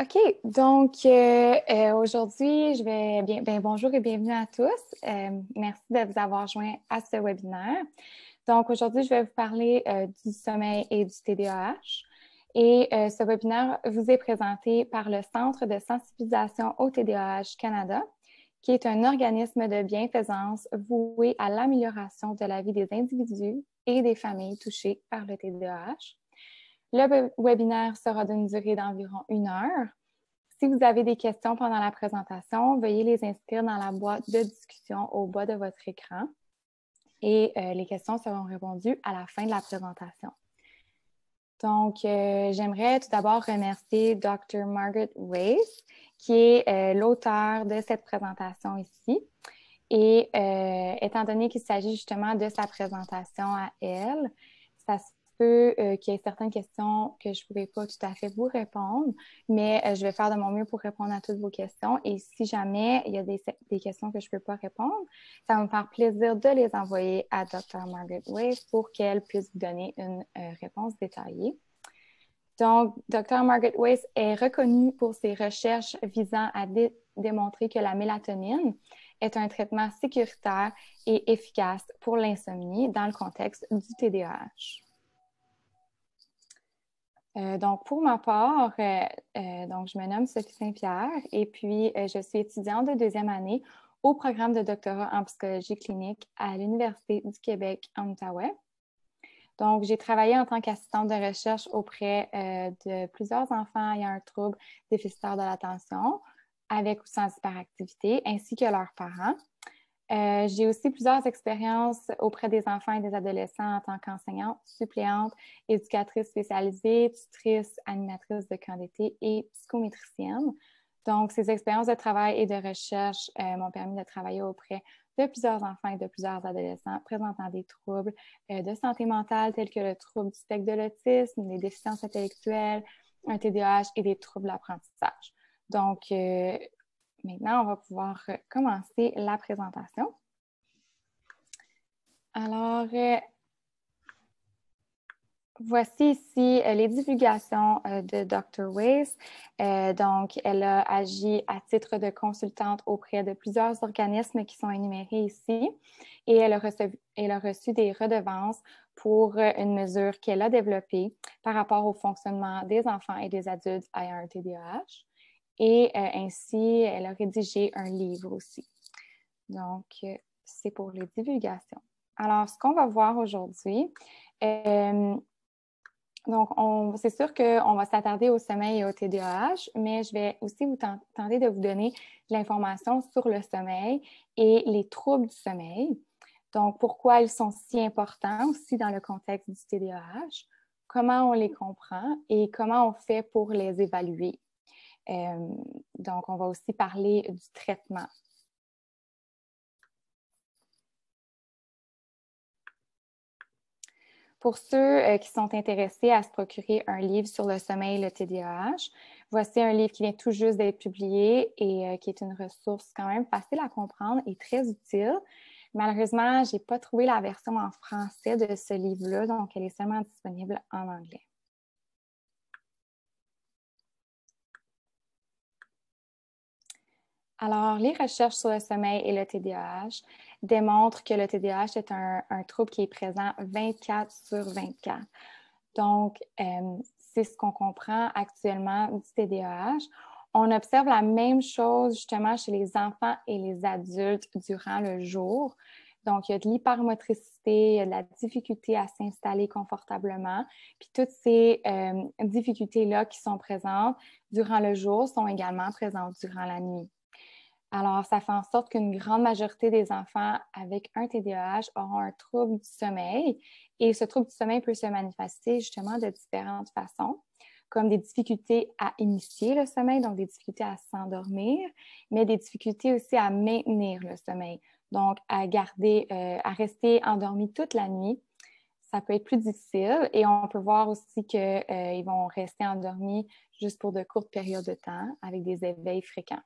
OK, donc euh, euh, aujourd'hui, je vais bien, ben, bonjour et bienvenue à tous. Euh, merci de vous avoir joint à ce webinaire. Donc aujourd'hui, je vais vous parler du sommeil et du TDAH. Et ce webinaire vous est présenté par le Centre de sensibilisation au TDAH Canada, qui est un organisme de bienfaisance voué à l'amélioration de la vie des individus et des familles touchées par le TDAH le webinaire sera d'une durée d'environ une heure. Si vous avez des questions pendant la présentation, veuillez les inscrire dans la boîte de discussion au bas de votre écran et euh, les questions seront répondues à la fin de la présentation. Donc, euh, j'aimerais tout d'abord remercier Dr. Margaret Weiss, qui est euh, l'auteur de cette présentation ici. Et étant donné qu'il s'agit justement de sa présentation à elle, ça se euh, qu'il y ait certaines questions que je ne pouvais pas tout à fait vous répondre, mais euh, je vais faire de mon mieux pour répondre à toutes vos questions. Et si jamais il y a des, questions que je ne peux pas répondre, ça va me faire plaisir de les envoyer à Dr. Margaret West pour qu'elle puisse vous donner une euh, réponse détaillée. Donc, Dr. Margaret Weiss est reconnue pour ses recherches visant à démontrer que la mélatonine est un traitement sécuritaire et efficace pour l'insomnie dans le contexte du TDAH. Euh, donc, pour ma part, euh, euh, je me nomme Sophie Saint-Pierre et puis je suis étudiante de deuxième année au programme de doctorat en psychologie clinique à l'Université du Québec en Outaouais. Donc, j'ai travaillé en tant qu'assistante de recherche auprès de plusieurs enfants ayant un trouble déficitaire de l'attention avec ou sans hyperactivité, ainsi que leurs parents. Euh, j'ai aussi plusieurs expériences auprès des enfants et des adolescents en tant qu'enseignante, suppléante, éducatrice spécialisée, tutrice, animatrice de camp d'été et psychométricienne. Donc, ces expériences de travail et de recherche euh, m'ont permis de travailler auprès de plusieurs enfants et de plusieurs adolescents présentant des troubles euh, de santé mentale tels que le trouble du spectre de l'autisme, des déficiences intellectuelles, un TDAH et des troubles d'apprentissage. Donc, Maintenant, on va pouvoir euh, commencer la présentation. Alors, euh, Voici ici euh, les divulgations de Dr. Weiss. donc, elle a agi à titre de consultante auprès de plusieurs organismes qui sont énumérés ici et elle a reçu, elle a reçu des redevances pour une mesure qu'elle a développée par rapport au fonctionnement des enfants et des adultes ayant un TDAH. Et euh, ainsi, elle a rédigé un livre aussi. Donc, euh, c'est pour les divulgations. Alors, ce qu'on va voir aujourd'hui, euh, donc, c'est sûr qu'on va s'attarder au sommeil et au TDAH, mais je vais aussi vous tenter de vous donner de l'information sur le sommeil et les troubles du sommeil. Donc, pourquoi ils sont si importants aussi dans le contexte du TDAH, comment on les comprend et comment on fait pour les évaluer euh, donc, on va aussi parler du traitement. Pour ceux euh, qui sont intéressés à se procurer un livre sur le sommeil, et le TDAH, voici un livre qui vient tout juste d'être publié et euh, qui est une ressource quand même facile à comprendre et très utile. Malheureusement, je n'ai pas trouvé la version en français de ce livre-là, donc elle est seulement disponible en anglais. Alors, les recherches sur le sommeil et le TDAH démontrent que le TDAH est un, trouble qui est présent 24 sur 24. Donc, euh, c'est ce qu'on comprend actuellement du TDAH. On observe la même chose justement chez les enfants et les adultes durant le jour. Donc, il y a de l'hypermotricité, de la difficulté à s'installer confortablement. Puis toutes ces euh, difficultés-là qui sont présentes durant le jour sont également présentes durant la nuit. Alors, ça fait en sorte qu'une grande majorité des enfants avec un TDAH auront un trouble du sommeil et ce trouble du sommeil peut se manifester justement de différentes façons comme des difficultés à initier le sommeil, donc des difficultés à s'endormir, mais des difficultés aussi à maintenir le sommeil, donc à garder, euh, à rester endormi toute la nuit. Ça peut être plus difficile et on peut voir aussi qu'ils euh, vont rester endormis juste pour de courtes périodes de temps avec des éveils fréquents.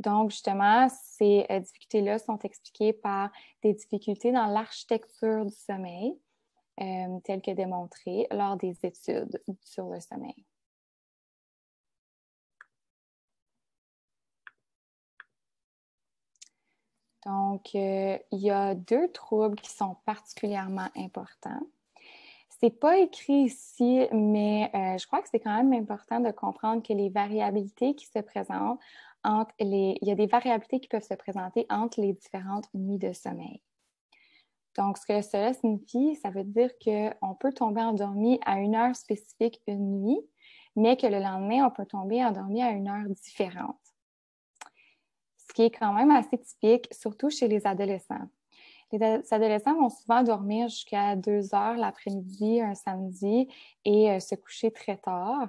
Donc, justement, ces euh, difficultés-là sont expliquées par des difficultés dans l'architecture du sommeil, euh, telles que démontrées lors des études sur le sommeil. Donc, euh, il y a deux troubles qui sont particulièrement importants. Ce n'est pas écrit ici, mais je crois que c'est quand même important de comprendre que les variabilités qui se présentent il y a des variabilités qui peuvent se présenter entre les différentes nuits de sommeil. Donc, ce que cela signifie, ça veut dire qu'on peut tomber endormi à une heure spécifique une nuit, mais que le lendemain, on peut tomber endormi à une heure différente. Ce qui est quand même assez typique, surtout chez les adolescents. Les adolescents vont souvent dormir jusqu'à 2 heures l'après-midi, un samedi, et euh, se coucher très tard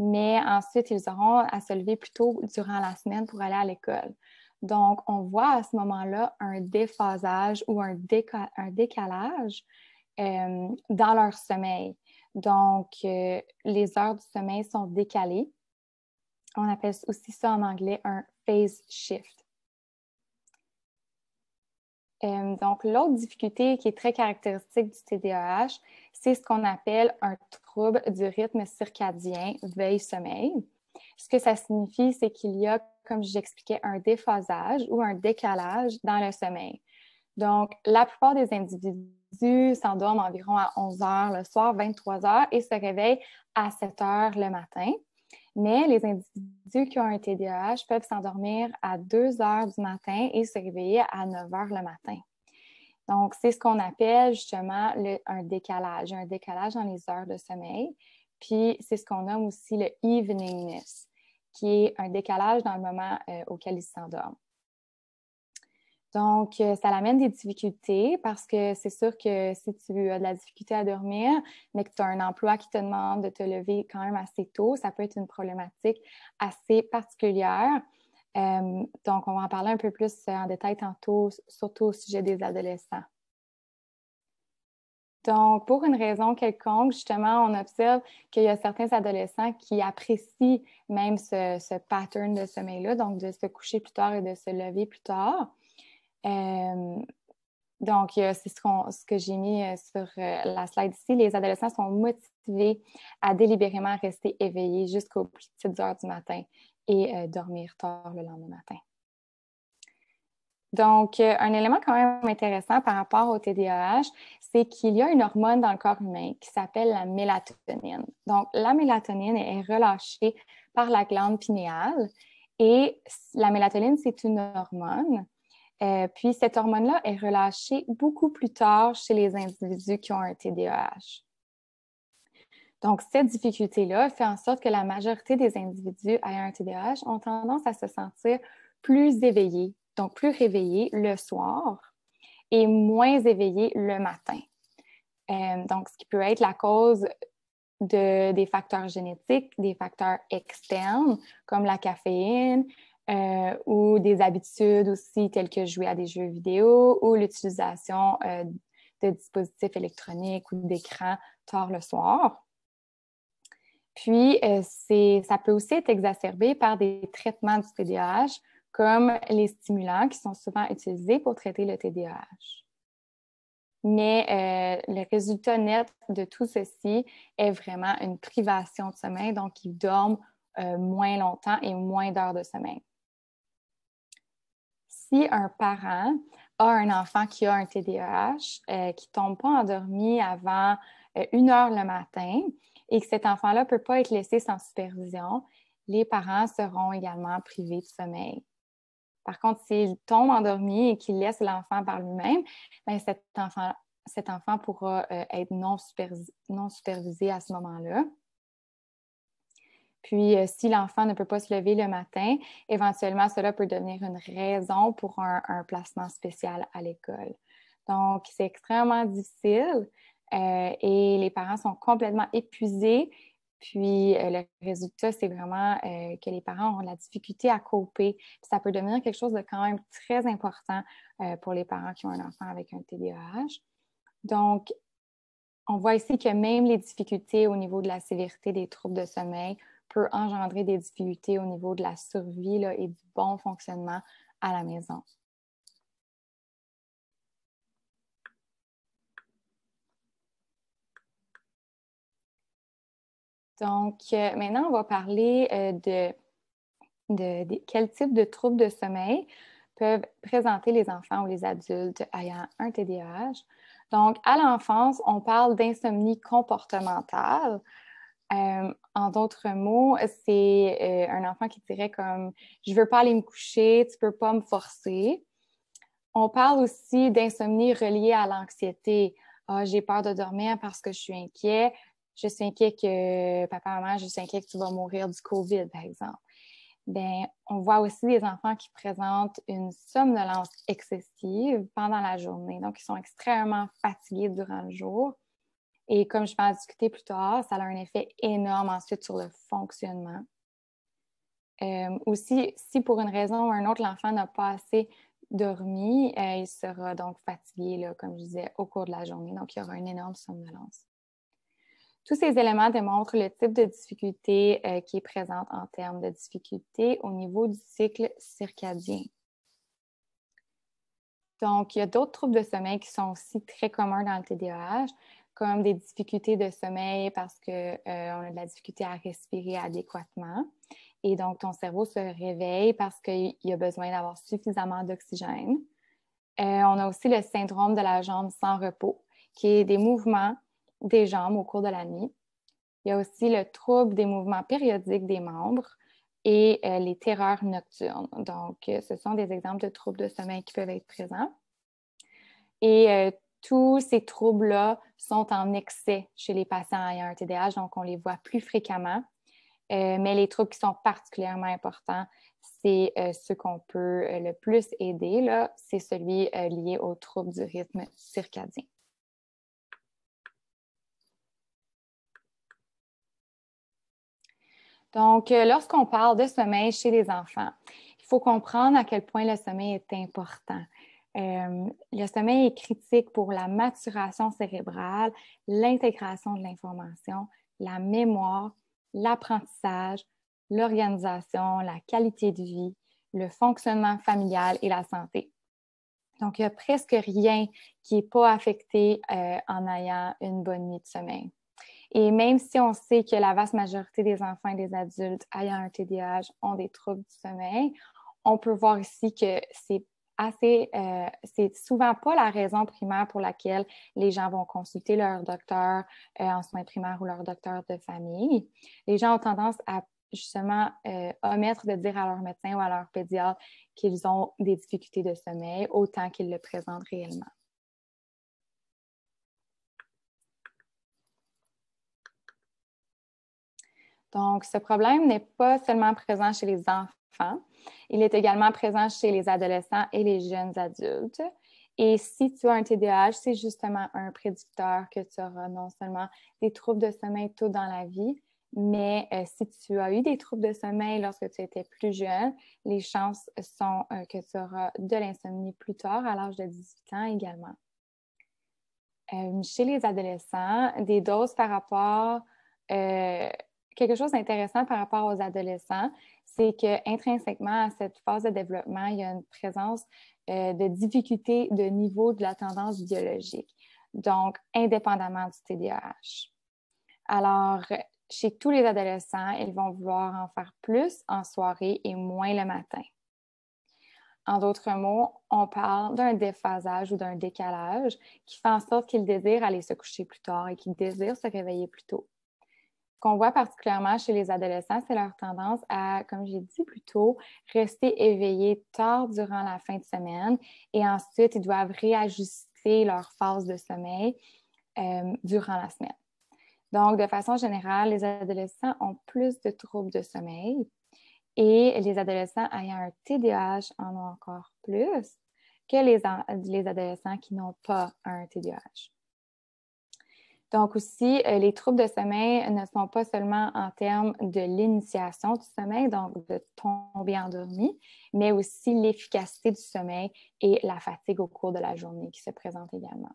mais ensuite, ils auront à se lever plus tôt durant la semaine pour aller à l'école. Donc, on voit à ce moment-là un déphasage ou un, décalage euh, dans leur sommeil. Donc, euh, les heures du sommeil sont décalées. On appelle aussi ça en anglais un phase shift. Euh, donc, l'autre difficulté qui est très caractéristique du TDAH, c'est ce qu'on appelle un trouble du rythme circadien veille-sommeil. Ce que ça signifie, c'est qu'il y a, comme j'expliquais, un déphasage ou un décalage dans le sommeil. Donc, la plupart des individus s'endorment environ à 11 heures le soir, 23 heures et se réveillent à 7 heures le matin. Mais les individus qui ont un TDAH peuvent s'endormir à 2 heures du matin et se réveiller à 9 heures le matin. Donc, c'est ce qu'on appelle justement un décalage, un décalage dans les heures de sommeil. Puis, c'est ce qu'on nomme aussi le eveningness, qui est un décalage dans le moment euh, auquel ils s'endorment. Donc, euh, ça l'amène des difficultés parce que c'est sûr que si tu as de la difficulté à dormir, mais que tu as un emploi qui te demande de te lever quand même assez tôt, ça peut être une problématique assez particulière. Euh, donc, on va en parler un peu plus en détail tantôt, surtout au sujet des adolescents. Donc, pour une raison quelconque, justement, on observe qu'il y a certains adolescents qui apprécient même ce pattern de sommeil-là, donc de se coucher plus tard et de se lever plus tard. Euh, donc, euh, c'est ce, que j'ai mis euh, sur la slide ici. Les adolescents sont motivés à délibérément rester éveillés jusqu'aux petites heures du matin et dormir tard le lendemain matin. Donc, un élément quand même intéressant par rapport au TDAH, c'est qu'il y a une hormone dans le corps humain qui s'appelle la mélatonine. Donc, la mélatonine est relâchée par la glande pinéale et la mélatonine, c'est une hormone euh, puis cette hormone-là est relâchée beaucoup plus tard chez les individus qui ont un TDAH. Donc, cette difficulté-là fait en sorte que la majorité des individus ayant un TDAH ont tendance à se sentir plus éveillés, donc plus réveillés le soir et moins éveillés le matin. Euh, donc, ce qui peut être la cause de, des facteurs génétiques, des facteurs externes comme la caféine, euh, ou des habitudes aussi telles que jouer à des jeux vidéo ou l'utilisation euh, de dispositifs électroniques ou d'écrans tard le soir. Puis, euh, ça peut aussi être exacerbé par des traitements du TDAH, comme les stimulants qui sont souvent utilisés pour traiter le TDAH. Mais le résultat net de tout ceci est vraiment une privation de sommeil, donc ils dorment moins longtemps et moins d'heures de sommeil si un parent a un enfant qui a un TDAH, euh, qui ne tombe pas endormi avant euh, une heure le matin et que cet enfant-là ne peut pas être laissé sans supervision, les parents seront également privés de sommeil. Par contre, s'il tombe endormi et qu'il laisse l'enfant par lui-même, ben, cet enfant, cet enfant pourra euh, être non supervisé à ce moment-là. Puis, euh, si l'enfant ne peut pas se lever le matin, éventuellement, cela peut devenir une raison pour un, placement spécial à l'école. Donc, c'est extrêmement difficile euh, et les parents sont complètement épuisés. Puis, euh, le résultat, c'est vraiment que les parents ont de la difficulté à couper. ça peut devenir quelque chose de quand même très important pour les parents qui ont un enfant avec un TDAH. Donc, on voit ici que même les difficultés au niveau de la sévérité des troubles de sommeil peut engendrer des difficultés au niveau de la survie et du bon fonctionnement à la maison. Donc, euh, maintenant, on va parler euh, de, de, de, quel type de troubles de sommeil peuvent présenter les enfants ou les adultes ayant un TDAH. Donc, à l'enfance, on parle d'insomnie comportementale. Euh, en d'autres mots, c'est euh, un enfant qui dirait comme je veux pas aller me coucher, tu peux pas me forcer. On parle aussi d'insomnie reliée à l'anxiété. Ah, j'ai peur de dormir parce que je suis inquiet. Je suis inquiet que papa, maman, je suis inquiet que tu vas mourir du COVID, par exemple. Ben, on voit aussi des enfants qui présentent une somnolence excessive pendant la journée. Donc, ils sont extrêmement fatigués durant le jour. Et comme je vais en discuter plus tard, ça a un effet énorme ensuite sur le fonctionnement. Euh, aussi, si pour une raison ou un autre, l'enfant n'a pas assez dormi, euh, il sera donc fatigué, comme je disais, au cours de la journée. Donc, il y aura une énorme somnolence. Tous ces éléments démontrent le type de difficulté euh, qui est présente en termes de difficulté au niveau du cycle circadien. Donc, il y a d'autres troubles de sommeil qui sont aussi très communs dans le TDAH, comme des difficultés de sommeil parce qu'on euh, on a de la difficulté à respirer adéquatement. Et donc, ton cerveau se réveille parce qu'il a besoin d'avoir suffisamment d'oxygène. Euh, on a aussi le syndrome de la jambe sans repos, qui est des mouvements des jambes au cours de la nuit. Il y a aussi le trouble des mouvements périodiques des membres et euh, les terreurs nocturnes. Donc, ce sont des exemples de troubles de sommeil qui peuvent être présents. Et tous ces troubles-là sont en excès chez les patients ayant un TDAH, donc on les voit plus fréquemment. Euh, mais les troubles qui sont particulièrement importants, c'est ce euh, ceux qu'on peut euh, le plus aider, c'est celui lié aux troubles du rythme circadien. Donc, lorsqu'on parle de sommeil chez les enfants, il faut comprendre à quel point le sommeil est important. Euh, le sommeil est critique pour la maturation cérébrale, l'intégration de l'information, la mémoire, l'apprentissage, l'organisation, la qualité de vie, le fonctionnement familial et la santé. Donc, il n'y a presque rien qui n'est pas affecté euh, en ayant une bonne nuit de sommeil. Et même si on sait que la vaste majorité des enfants et des adultes ayant un TDAH ont des troubles du sommeil, on peut voir ici que c'est euh, c'est souvent pas la raison primaire pour laquelle les gens vont consulter leur docteur euh, en soins primaires ou leur docteur de famille. Les gens ont tendance à justement euh, omettre de dire à leur médecin ou à leur pédiatre qu'ils ont des difficultés de sommeil autant qu'ils le présentent réellement. Donc, ce problème n'est pas seulement présent chez les enfants, il est également présent chez les adolescents et les jeunes adultes. Et si tu as un TDAH, c'est justement un prédicteur que tu auras non seulement des troubles de sommeil tôt dans la vie, mais euh, si tu as eu des troubles de sommeil lorsque tu étais plus jeune, les chances sont euh, que tu auras de l'insomnie plus tard, à l'âge de 18 ans également. Euh, chez les adolescents, des doses par rapport, quelque chose d'intéressant par rapport aux adolescents, c'est qu'intrinsèquement, à cette phase de développement, il y a une présence euh, de difficultés de niveau de la tendance biologique, donc indépendamment du TDAH. Alors, chez tous les adolescents, ils vont vouloir en faire plus en soirée et moins le matin. En d'autres mots, on parle d'un déphasage ou d'un décalage qui fait en sorte qu'ils désirent aller se coucher plus tard et qu'ils désirent se réveiller plus tôt qu'on voit particulièrement chez les adolescents, c'est leur tendance à, comme j'ai dit plus tôt, rester éveillés tard durant la fin de semaine et ensuite ils doivent réajuster leur phase de sommeil euh, durant la semaine. Donc, de façon générale, les adolescents ont plus de troubles de sommeil et les adolescents ayant un TDAH en ont encore plus que les, les adolescents qui n'ont pas un TDAH. Donc aussi, euh, les troubles de sommeil ne sont pas seulement en termes de l'initiation du sommeil, donc de tomber endormi, mais aussi l'efficacité du sommeil et la fatigue au cours de la journée qui se présente également.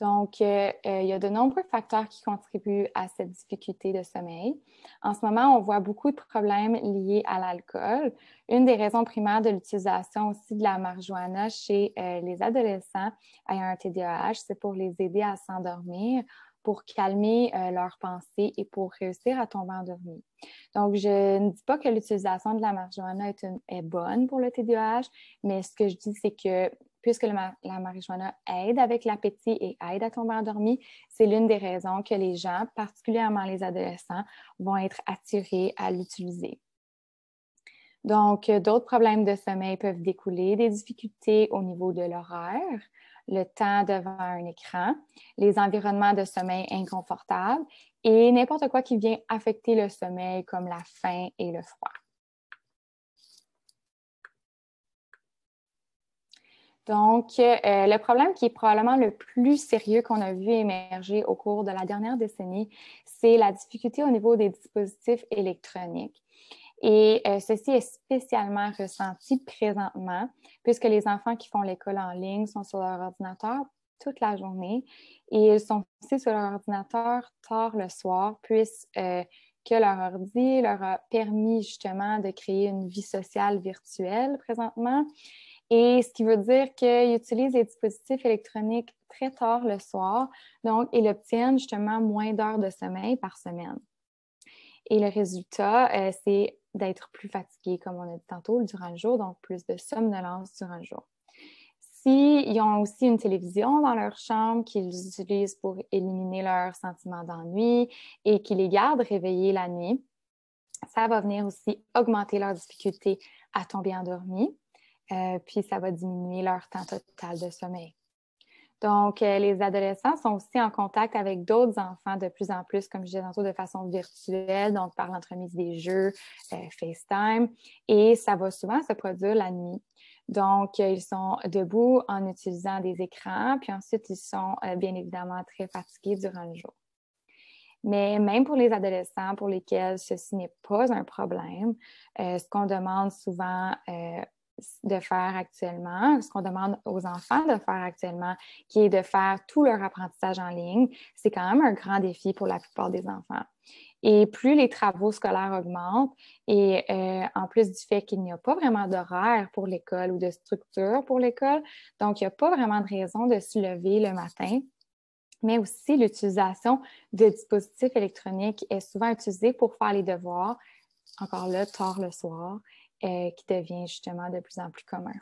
Donc, euh, euh, il y a de nombreux facteurs qui contribuent à cette difficulté de sommeil. En ce moment, on voit beaucoup de problèmes liés à l'alcool. Une des raisons primaires de l'utilisation aussi de la marijuana chez euh, les adolescents ayant un TDAH, c'est pour les aider à s'endormir, pour calmer leurs pensées et pour réussir à tomber endormi. Donc, je ne dis pas que l'utilisation de la marijuana est, est bonne pour le TDAH, mais ce que je dis, c'est que puisque la marijuana aide avec l'appétit et aide à tomber endormi, c'est l'une des raisons que les gens, particulièrement les adolescents, vont être attirés à l'utiliser. Donc, euh, d'autres problèmes de sommeil peuvent découler des difficultés au niveau de l'horaire, le temps devant un écran, les environnements de sommeil inconfortables et n'importe quoi qui vient affecter le sommeil comme la faim et le froid. Donc, euh, le problème qui est probablement le plus sérieux qu'on a vu émerger au cours de la dernière décennie, c'est la difficulté au niveau des dispositifs électroniques. Et euh, ceci est spécialement ressenti présentement, puisque les enfants qui font l'école en ligne sont sur leur ordinateur toute la journée et ils sont aussi sur leur ordinateur tard le soir, puisque euh, leur ordi leur a permis justement de créer une vie sociale virtuelle présentement et ce qui veut dire qu'ils utilisent les dispositifs électroniques très tard le soir, donc ils obtiennent justement moins d'heures de sommeil par semaine. Et le résultat, euh, c'est d'être plus fatigué, comme on a dit tantôt, durant le jour, donc plus de somnolence durant le jour. S'ils ont aussi une télévision dans leur chambre qu'ils utilisent pour éliminer leur sentiment d'ennui et qu'ils les gardent réveillés la nuit, ça va venir aussi augmenter leur difficulté à tomber endormi. Euh, puis ça va diminuer leur temps total de sommeil. Donc, euh, les adolescents sont aussi en contact avec d'autres enfants de plus en plus, comme je disais tantôt, de façon virtuelle, donc par l'entremise des jeux, euh, FaceTime, et ça va souvent se produire la nuit. Donc, ils sont debout en utilisant des écrans, puis ensuite, ils sont bien évidemment très fatigués durant le jour. Mais même pour les adolescents pour lesquels ceci n'est pas un problème, ce qu'on demande souvent euh, de faire actuellement, ce qu'on demande aux enfants de faire actuellement, qui est de faire tout leur apprentissage en ligne, c'est quand même un grand défi pour la plupart des enfants. Et plus les travaux scolaires augmentent, et euh, en plus du fait qu'il n'y a pas vraiment d'horaire pour l'école ou de structure pour l'école, donc il n'y a pas vraiment de raison de se lever le matin mais aussi l'utilisation de dispositifs électroniques est souvent utilisée pour faire les devoirs, encore là, tard le soir, euh, qui devient justement de plus en plus commun.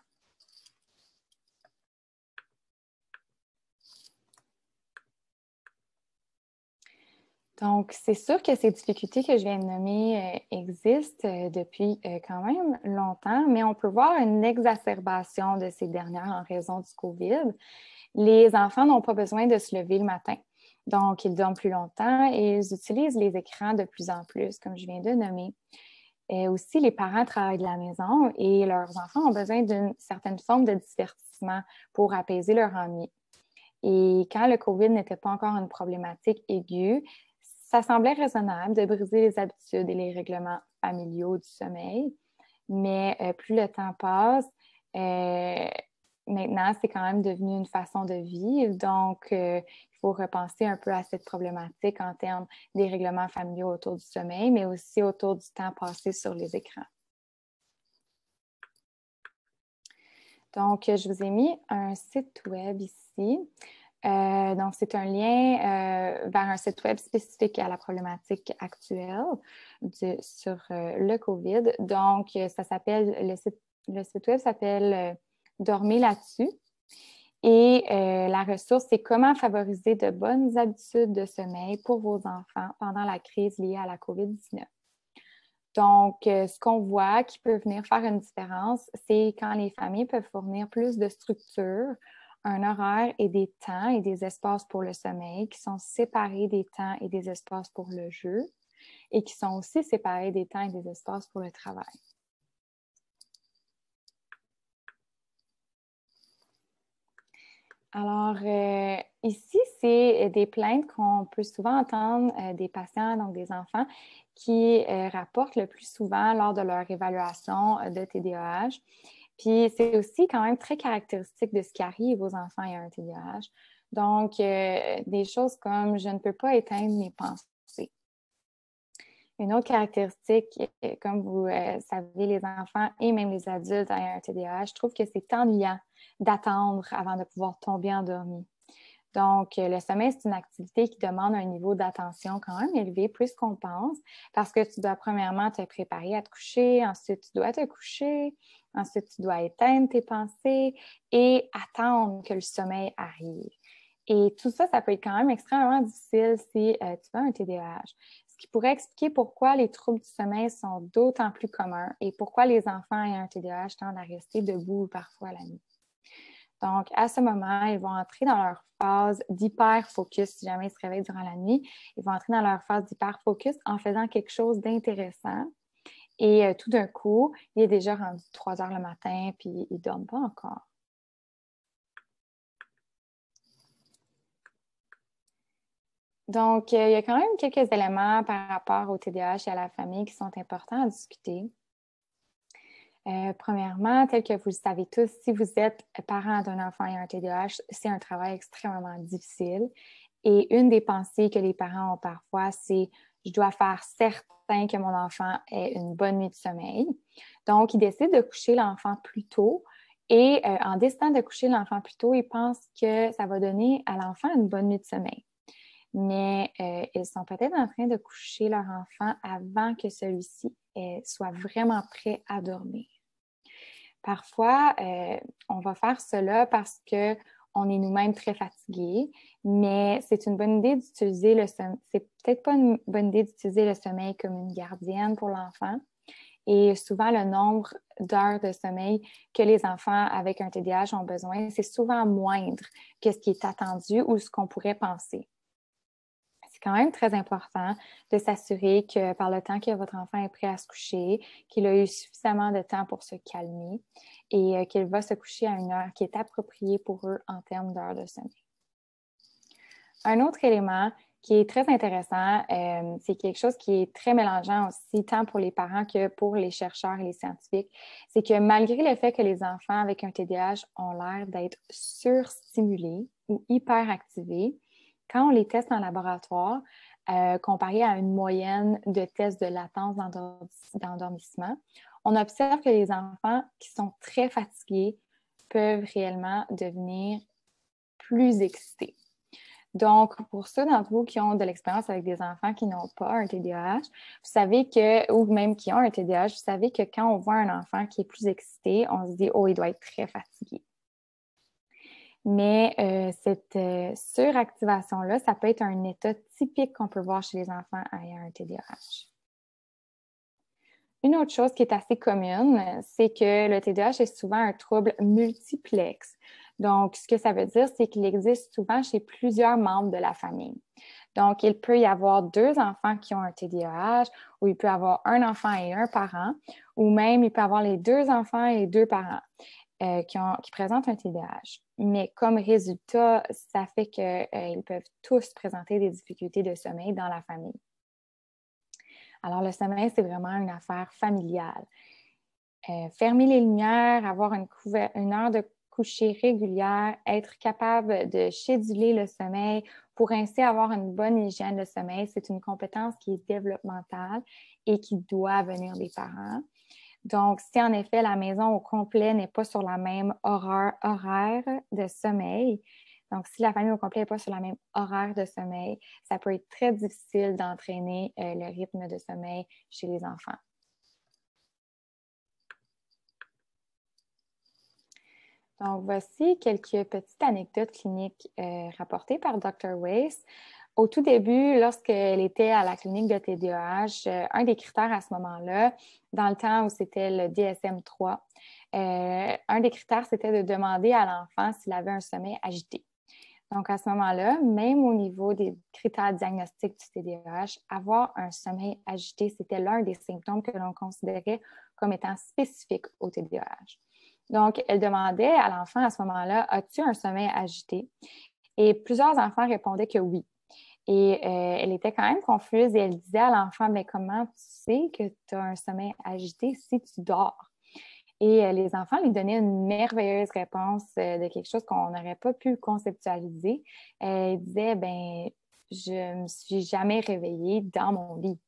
Donc, c'est sûr que ces difficultés que je viens de nommer euh, existent euh, depuis quand même longtemps, mais on peut voir une exacerbation de ces dernières en raison du COVID. Les enfants n'ont pas besoin de se lever le matin. Donc, ils dorment plus longtemps et ils utilisent les écrans de plus en plus, comme je viens de nommer. Et euh, aussi, les parents travaillent de la maison et leurs enfants ont besoin d'une certaine forme de divertissement pour apaiser leur ennui. Et quand le COVID n'était pas encore une problématique aiguë, ça semblait raisonnable de briser les habitudes et les règlements familiaux du sommeil. Mais euh, plus le temps passe, euh, maintenant, c'est quand même devenu une façon de vivre. Donc, euh, il faut repenser un peu à cette problématique en termes des règlements familiaux autour du sommeil, mais aussi autour du temps passé sur les écrans. Donc, je vous ai mis un site web ici. Euh, donc, c'est un lien euh, vers un site web spécifique à la problématique actuelle sur le COVID. Donc, ça s'appelle, le site, le site web s'appelle dormez là-dessus. Et euh, la ressource, c'est comment favoriser de bonnes habitudes de sommeil pour vos enfants pendant la crise liée à la COVID-19. Donc, euh, ce qu'on voit qui peut venir faire une différence, c'est quand les familles peuvent fournir plus de structure, un horaire et des temps et des espaces pour le sommeil qui sont séparés des temps et des espaces pour le jeu et qui sont aussi séparés des temps et des espaces pour le travail. Alors, euh, ici, c'est euh, des plaintes qu'on peut souvent entendre euh, des patients, donc des enfants, qui rapportent le plus souvent lors de leur évaluation de TDAH. Puis, c'est aussi quand même très caractéristique de ce qui arrive aux enfants ayant un TDAH. Donc, des choses comme je ne peux pas éteindre mes pensées. Une autre caractéristique, comme vous savez, les enfants et même les adultes ayant un TDAH je trouve que c'est ennuyant d'attendre avant de pouvoir tomber endormi. Donc, euh, le sommeil, c'est une activité qui demande un niveau d'attention quand même élevé, plus qu'on pense, parce que tu dois premièrement te préparer à te coucher, ensuite tu dois te coucher, ensuite tu dois éteindre tes pensées et attendre que le sommeil arrive. Et tout ça, ça peut être quand même extrêmement difficile si euh, tu as un TDAH. Ce qui pourrait expliquer pourquoi les troubles du sommeil sont d'autant plus communs et pourquoi les enfants ayant un TDAH tendent à rester debout parfois la nuit. Donc, à ce moment, ils vont entrer dans leur phase d'hyper-focus. Si jamais ils se réveillent durant la nuit, ils vont entrer dans leur phase d'hyper-focus en faisant quelque chose d'intéressant. Et euh, tout d'un coup, il est déjà rendu 3 heures le matin, puis il ne dorment pas encore. Donc, euh, il y a quand même quelques éléments par rapport au TDAH et à la famille qui sont importants à discuter. Euh, premièrement, tel que vous le savez tous, si vous êtes parent d'un enfant ayant un TDAH, c'est un travail extrêmement difficile. Et une des pensées que les parents ont parfois, c'est je dois faire certain que mon enfant ait une bonne nuit de sommeil. Donc, ils décident de coucher l'enfant plus tôt. Et euh, en décidant de coucher l'enfant plus tôt, ils pensent que ça va donner à l'enfant une bonne nuit de sommeil. Mais euh, ils sont peut-être en train de coucher leur enfant avant que celui-ci soit vraiment prêt à dormir. Parfois, euh, on va faire cela parce qu'on est nous-mêmes très fatigués, mais c'est une bonne idée d'utiliser le C'est peut-être pas une bonne idée d'utiliser le sommeil comme une gardienne pour l'enfant. Et souvent, le nombre d'heures de sommeil que les enfants avec un TDAH ont besoin, c'est souvent moindre que ce qui est attendu ou ce qu'on pourrait penser quand même très important de s'assurer que par le temps que votre enfant est prêt à se coucher, qu'il a eu suffisamment de temps pour se calmer et euh, qu'il va se coucher à une heure qui est appropriée pour eux en termes d'heure de sommeil. Un autre élément qui est très intéressant, euh, c'est quelque chose qui est très mélangeant aussi, tant pour les parents que pour les chercheurs et les scientifiques, c'est que malgré le fait que les enfants avec un TDAH ont l'air d'être surstimulés ou hyperactivés, quand on les teste en laboratoire, euh, comparé à une moyenne de tests de latence d'endormissement, on observe que les enfants qui sont très fatigués peuvent réellement devenir plus excités. Donc, pour ceux d'entre vous qui ont de l'expérience avec des enfants qui n'ont pas un TDAH, vous savez que, ou même qui ont un TDAH, vous savez que quand on voit un enfant qui est plus excité, on se dit, oh, il doit être très fatigué. Mais euh, cette euh, suractivation-là, ça peut être un état typique qu'on peut voir chez les enfants ayant un TDAH. Une autre chose qui est assez commune, c'est que le TDAH est souvent un trouble multiplexe. Donc, ce que ça veut dire, c'est qu'il existe souvent chez plusieurs membres de la famille. Donc, il peut y avoir deux enfants qui ont un TDAH, ou il peut y avoir un enfant et un parent, ou même il peut y avoir les deux enfants et deux parents. Euh, qui, présentent un TDAH. Mais comme résultat, ça fait qu'ils euh, peuvent tous présenter des difficultés de sommeil dans la famille. Alors, le sommeil, c'est vraiment une affaire familiale. Euh, fermer les lumières, avoir une, une, heure de coucher régulière, être capable de chéduler le sommeil pour ainsi avoir une bonne hygiène de sommeil, c'est une compétence qui est développementale et qui doit venir des parents. Donc, si en effet la maison au complet n'est pas sur la même horreur, horaire de sommeil, donc si la famille au complet n'est pas sur la même horaire de sommeil, ça peut être très difficile d'entraîner euh, le rythme de sommeil chez les enfants. Donc, voici quelques petites anecdotes cliniques euh, rapportées par Dr. Weiss au tout début, lorsqu'elle était à la clinique de TDAH, euh, un des critères à ce moment-là, dans le temps où c'était le DSM-3, euh, un des critères, c'était de demander à l'enfant s'il avait un sommeil agité. Donc, à ce moment-là, même au niveau des critères diagnostiques du TDAH, avoir un sommeil agité, c'était l'un des symptômes que l'on considérait comme étant spécifique au TDAH. Donc, elle demandait à l'enfant à ce moment-là, as-tu un sommeil agité? Et plusieurs enfants répondaient que oui. Et euh, elle était quand même confuse et elle disait à l'enfant, mais comment tu sais que tu as un sommeil agité si tu dors? Et euh, les enfants lui donnaient une merveilleuse réponse euh, de quelque chose qu'on n'aurait pas pu conceptualiser. Elle disait « ben, je me suis jamais réveillée dans mon lit.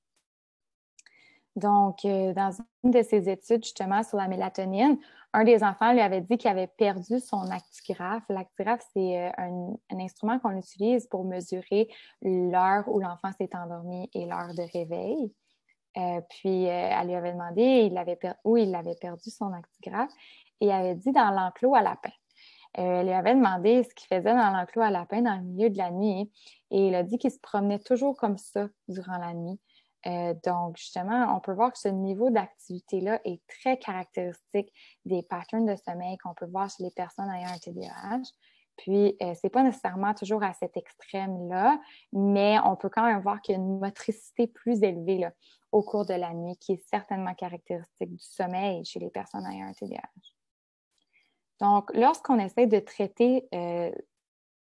Donc, dans une de ses études justement sur la mélatonine, un des enfants lui avait dit qu'il avait perdu son actigraphe. L'actigraphe, c'est euh, un, instrument qu'on utilise pour mesurer l'heure où l'enfant s'est endormi et l'heure de réveil. Euh, puis euh, elle lui avait demandé il où il avait perdu son actigraphe et il avait dit dans l'enclos à lapin. elle lui avait demandé ce qu'il faisait dans l'enclos à lapin dans le milieu de la nuit et il a dit qu'il se promenait toujours comme ça durant la nuit euh, donc, justement, on peut voir que ce niveau d'activité-là est très caractéristique des patterns de sommeil qu'on peut voir chez les personnes ayant un TDAH. Puis, euh, ce n'est pas nécessairement toujours à cet extrême-là, mais on peut quand même voir qu'il y a une motricité plus élevée au cours de la nuit, qui est certainement caractéristique du sommeil chez les personnes ayant un TDAH. Donc, lorsqu'on essaie de traiter euh,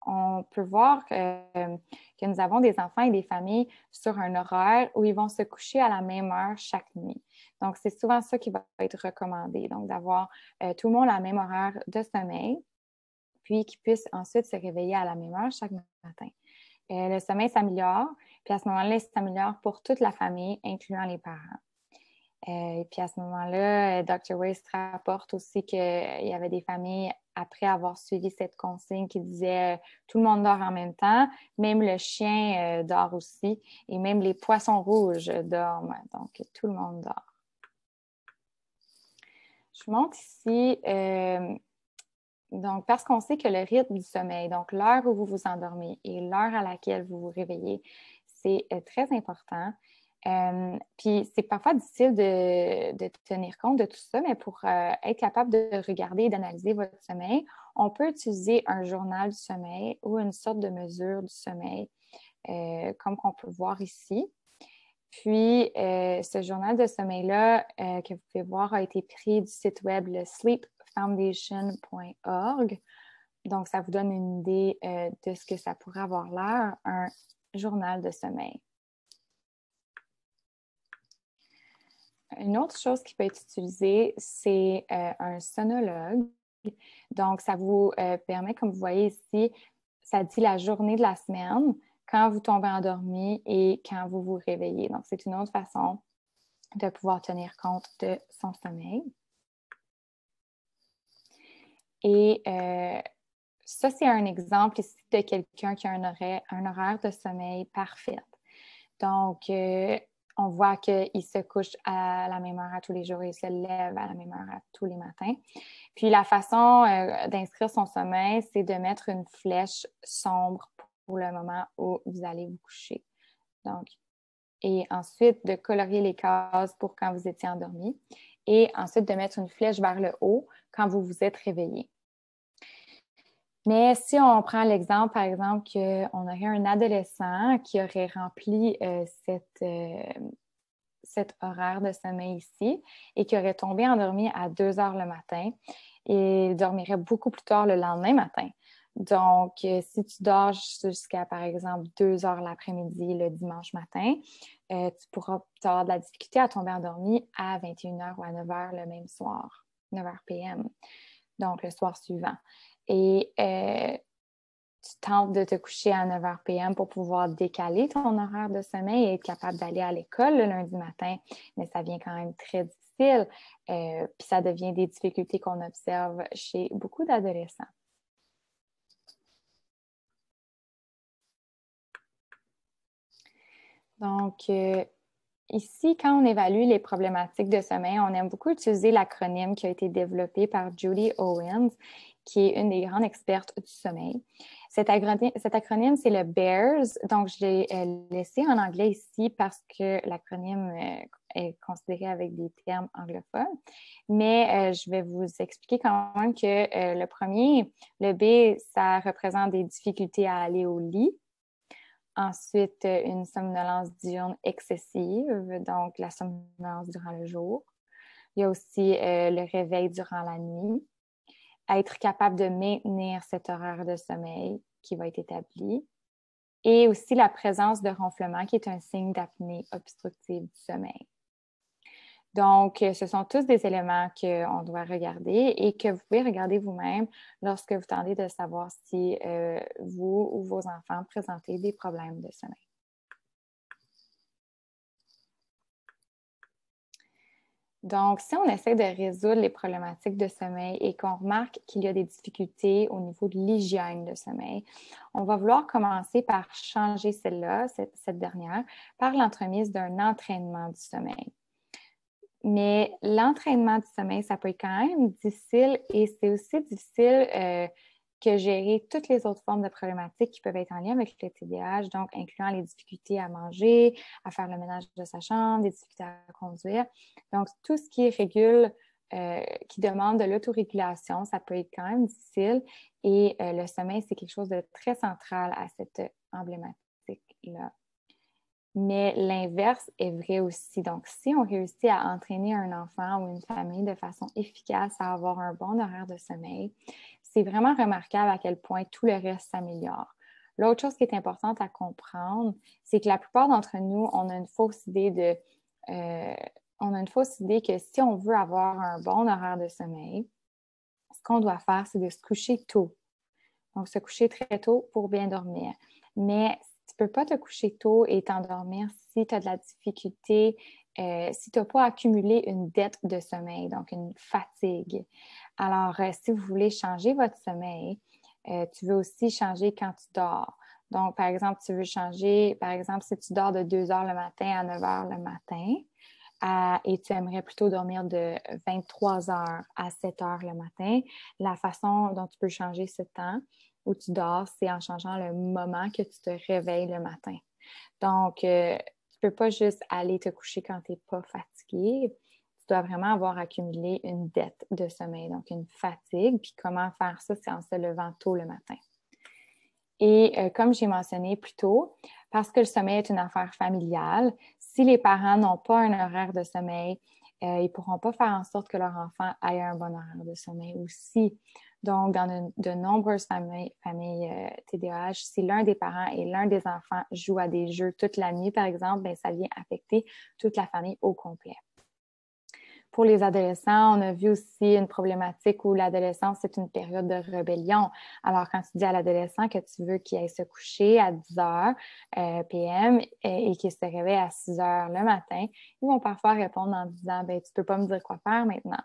on peut voir euh, que, nous avons des enfants et des familles sur un horaire où ils vont se coucher à la même heure chaque nuit. Donc, c'est souvent ça qui va être recommandé, donc d'avoir euh, tout le monde à la même horaire de sommeil, puis qu'ils puissent ensuite se réveiller à la même heure chaque matin. Euh, le sommeil s'améliore, puis à ce moment-là, il s'améliore pour toute la famille, incluant les parents. Euh, et puis à ce moment-là, euh, Dr. Waste rapporte aussi qu'il euh, y avait des familles, après avoir suivi cette consigne, qui disait: tout le monde dort en même temps, même le chien dort aussi, et même les poissons rouges dorment. Donc, tout le monde dort. Je monte ici, donc parce qu'on sait que le rythme du sommeil, donc l'heure où vous vous endormez et l'heure à laquelle vous vous réveillez, c'est très important. Euh, puis c'est parfois difficile de, tenir compte de tout ça, mais pour euh, être capable de regarder et d'analyser votre sommeil, on peut utiliser un journal du sommeil ou une sorte de mesure du sommeil, euh, comme qu'on peut voir ici. Puis ce journal de sommeil-là que vous pouvez voir a été pris du site web le sleepfoundation.org. Donc ça vous donne une idée de ce que ça pourrait avoir l'air, un journal de sommeil. Une autre chose qui peut être utilisée, c'est euh, un sonologue. Donc, ça vous euh, permet, comme vous voyez ici, ça dit la journée de la semaine, quand vous tombez endormi et quand vous vous réveillez. Donc, c'est une autre façon de pouvoir tenir compte de son sommeil. Et euh, ça, c'est un exemple ici de quelqu'un qui a un horaire, de sommeil parfait. Donc, on voit qu'il se couche à la même heure à tous les jours et il se lève à la même heure à tous les matins. Puis la façon euh, d'inscrire son sommeil, c'est de mettre une flèche sombre pour le moment où vous allez vous coucher. Donc, et ensuite de colorier les cases pour quand vous étiez endormi. Et ensuite de mettre une flèche vers le haut quand vous vous êtes réveillé. Mais si on prend l'exemple, par exemple, qu'on aurait un adolescent qui aurait rempli euh, cette, euh, cet horaire de sommeil ici et qui aurait tombé endormi à 2 heures le matin et dormirait beaucoup plus tard le lendemain matin. Donc, euh, si tu dors jusqu'à, par exemple, 2 heures l'après-midi le dimanche matin, tu pourras avoir de la difficulté à tomber endormi à 21h ou à 9h le même soir, 9h PM, donc le soir suivant et euh, tu tentes de te coucher à 9h PM pour pouvoir décaler ton horaire de sommeil et être capable d'aller à l'école le lundi matin, mais ça vient quand même très difficile. Euh, puis ça devient des difficultés qu'on observe chez beaucoup d'adolescents. Donc, euh, ici, quand on évalue les problématiques de sommeil, on aime beaucoup utiliser l'acronyme qui a été développé par Julie Owens qui est une des grandes expertes du sommeil. Cet, cet acronyme, c'est le BEARS. Donc, je l'ai euh, laissé en anglais ici parce que l'acronyme euh, est considéré avec des termes anglophones. Mais euh, je vais vous expliquer quand même que le premier, le B, e ça représente des difficultés à aller au lit. Ensuite, une somnolence diurne excessive, donc la somnolence durant le jour. Il y a aussi le réveil durant la nuit être capable de maintenir cette horreur de sommeil qui va être établie. Et aussi la présence de ronflement qui est un signe d'apnée obstructive du sommeil. Donc, euh, ce sont tous des éléments qu'on doit regarder et que vous pouvez regarder vous-même lorsque vous tentez de savoir si euh, vous ou vos enfants présentez des problèmes de sommeil. Donc, si on essaie de résoudre les problématiques de sommeil et qu'on remarque qu'il y a des difficultés au niveau de l'hygiène de sommeil, on va vouloir commencer par changer celle-là, cette, dernière, par l'entremise d'un entraînement du sommeil. Mais l'entraînement du sommeil, ça peut être quand même difficile et c'est aussi difficile euh, que gérer toutes les autres formes de problématiques qui peuvent être en lien avec le TDAH, donc incluant les difficultés à manger, à faire le ménage de sa chambre, des difficultés à conduire. Donc, tout ce qui régule, euh, qui demande de l'autorégulation, ça peut être quand même difficile. Et euh, le sommeil, c'est quelque chose de très central à cette emblématique-là. Mais l'inverse est vrai aussi. Donc, si on réussit à entraîner un enfant ou une famille de façon efficace à avoir un bon horaire de sommeil, c'est vraiment remarquable à quel point tout le reste s'améliore. L'autre chose qui est importante à comprendre, c'est que la plupart d'entre nous, on a une fausse idée de euh, on a une fausse idée que si on veut avoir un bon horaire de sommeil, ce qu'on doit faire, c'est de se coucher tôt. Donc, se coucher très tôt pour bien dormir. Mais tu ne peux pas te coucher tôt et t'endormir si tu as de la difficulté euh, si tu n'as pas accumulé une dette de sommeil, donc une fatigue. Alors, euh, si vous voulez changer votre sommeil, euh, tu veux aussi changer quand tu dors. Donc, par exemple, tu veux changer, par exemple, si tu dors de 2 heures le matin à 9 heures le matin et tu aimerais plutôt dormir de 23 heures à 7 heures le matin, la façon dont tu peux changer ce temps où tu dors, c'est en changeant le moment que tu te réveilles le matin. Donc, peux pas juste aller te coucher quand tu n'es pas fatigué. Tu dois vraiment avoir accumulé une dette de sommeil, donc une fatigue. Puis comment faire ça, c'est en se levant tôt le matin. Et euh, comme j'ai mentionné plus tôt, parce que le sommeil est une affaire familiale, si les parents n'ont pas un horaire de sommeil, euh, ils ne pourront pas faire en sorte que leur enfant ait un bon horaire de sommeil aussi. Donc, dans de, nombreuses familles, familles TDAH, euh, si l'un des parents et l'un des enfants joue à des jeux toute la nuit, par exemple, ben, ça vient affecter toute la famille au complet. Pour les adolescents, on a vu aussi une problématique où l'adolescence, c'est une période de rébellion. Alors, quand tu dis à l'adolescent que tu veux qu'il aille se coucher à 10 h p.m. et, qu'il se réveille à 6 h le matin, ils vont parfois répondre en disant, ben, tu peux pas me dire quoi faire maintenant.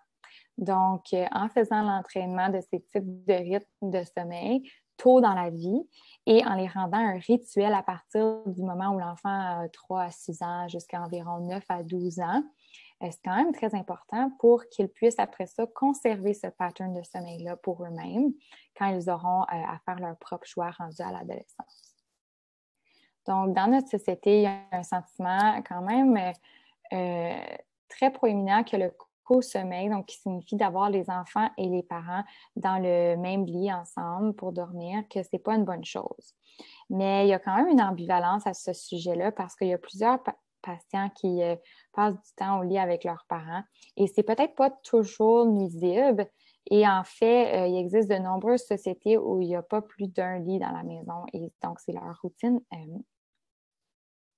Donc, euh, en faisant l'entraînement de ces types de rythmes de sommeil tôt dans la vie et en les rendant un rituel à partir du moment où l'enfant a 3 à 6 ans jusqu'à environ 9 à 12 ans, euh, c'est quand même très important pour qu'ils puissent après ça conserver ce pattern de sommeil-là pour eux-mêmes quand ils auront euh, à faire leur propre choix rendu à l'adolescence. Donc, dans notre société, il y a un sentiment quand même très proéminent que le co-sommeil, donc qui signifie d'avoir les enfants et les parents dans le même lit ensemble pour dormir, que ce n'est pas une bonne chose. Mais il y a quand même une ambivalence à ce sujet-là parce qu'il y a plusieurs patients qui euh, passent du temps au lit avec leurs parents et c'est peut-être pas toujours nuisible. Et en fait, euh, il existe de nombreuses sociétés où il n'y a pas plus d'un lit dans la maison et donc c'est leur routine euh,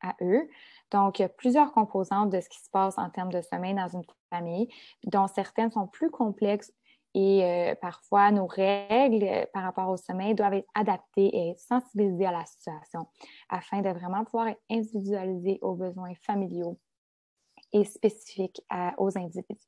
à eux. Donc, il y a plusieurs composantes de ce qui se passe en termes de sommeil dans une famille, dont certaines sont plus complexes et euh, parfois nos règles euh, par rapport au sommeil doivent être adaptées et sensibilisées à la situation afin de vraiment pouvoir individualiser aux besoins familiaux et spécifiques aux individus.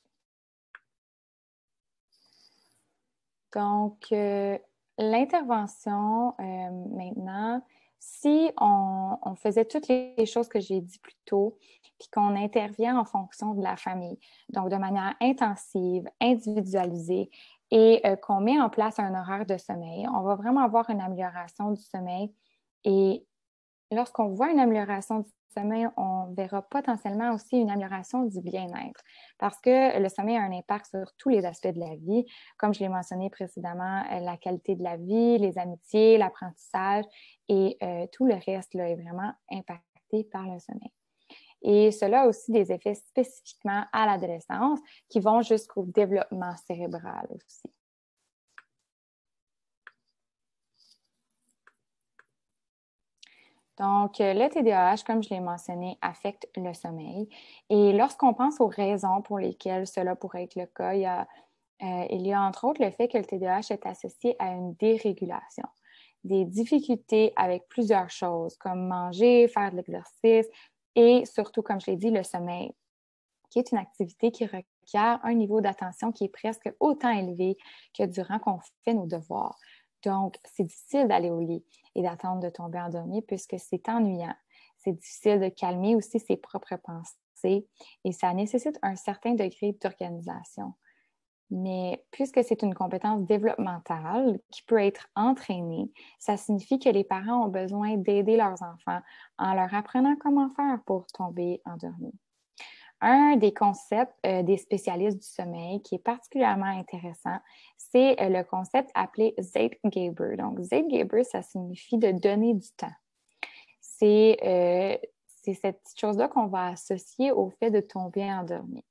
Donc, euh, l'intervention maintenant, si on, faisait toutes les choses que j'ai dit plus tôt, puis qu'on intervient en fonction de la famille, donc de manière intensive, individualisée, et euh, qu'on met en place un horaire de sommeil, on va vraiment avoir une amélioration du sommeil et lorsqu'on voit une amélioration du sommeil, on verra potentiellement aussi une amélioration du bien-être parce que le sommeil a un impact sur tous les aspects de la vie. Comme je l'ai mentionné précédemment, euh, la qualité de la vie, les amitiés, l'apprentissage et euh, tout le reste est vraiment impacté par le sommeil. Et cela a aussi des effets spécifiquement à l'adolescence qui vont jusqu'au développement cérébral aussi. Donc, euh, le TDAH, comme je l'ai mentionné, affecte le sommeil. Et lorsqu'on pense aux raisons pour lesquelles cela pourrait être le cas, il y a, euh, entre autres le fait que le TDAH est associé à une dérégulation des difficultés avec plusieurs choses, comme manger, faire de l'exercice et surtout, comme je l'ai dit, le sommeil, qui est une activité qui requiert un niveau d'attention qui est presque autant élevé que durant qu'on fait nos devoirs. Donc, c'est difficile d'aller au lit et d'attendre de tomber endormi puisque c'est ennuyant. C'est difficile de calmer aussi ses propres pensées et ça nécessite un certain degré d'organisation. Mais puisque c'est une compétence développementale qui peut être entraînée, ça signifie que les parents ont besoin d'aider leurs enfants en leur apprenant comment faire pour tomber endormi un des concepts euh, des spécialistes du sommeil qui est particulièrement intéressant, c'est euh, le concept appelé Zeitgeber. Donc, Zeitgeber, ça signifie de donner du temps. Euh, c'est cette petite chose-là qu'on va associer au fait de tomber endormi.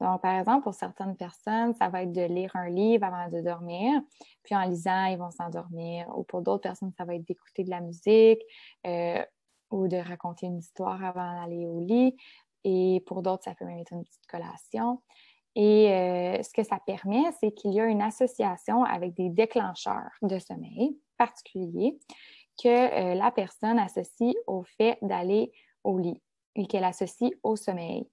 Donc, par exemple, pour certaines personnes, ça va être de lire un livre avant de dormir, puis en lisant, ils vont s'endormir. Ou pour d'autres personnes, ça va être d'écouter de la musique ou de raconter une histoire avant d'aller au lit et pour d'autres, ça peut même être une petite collation. Et euh, ce que ça permet, c'est qu'il y a une association avec des déclencheurs de sommeil particuliers que euh, la personne associe au fait d'aller au lit et qu'elle associe au sommeil.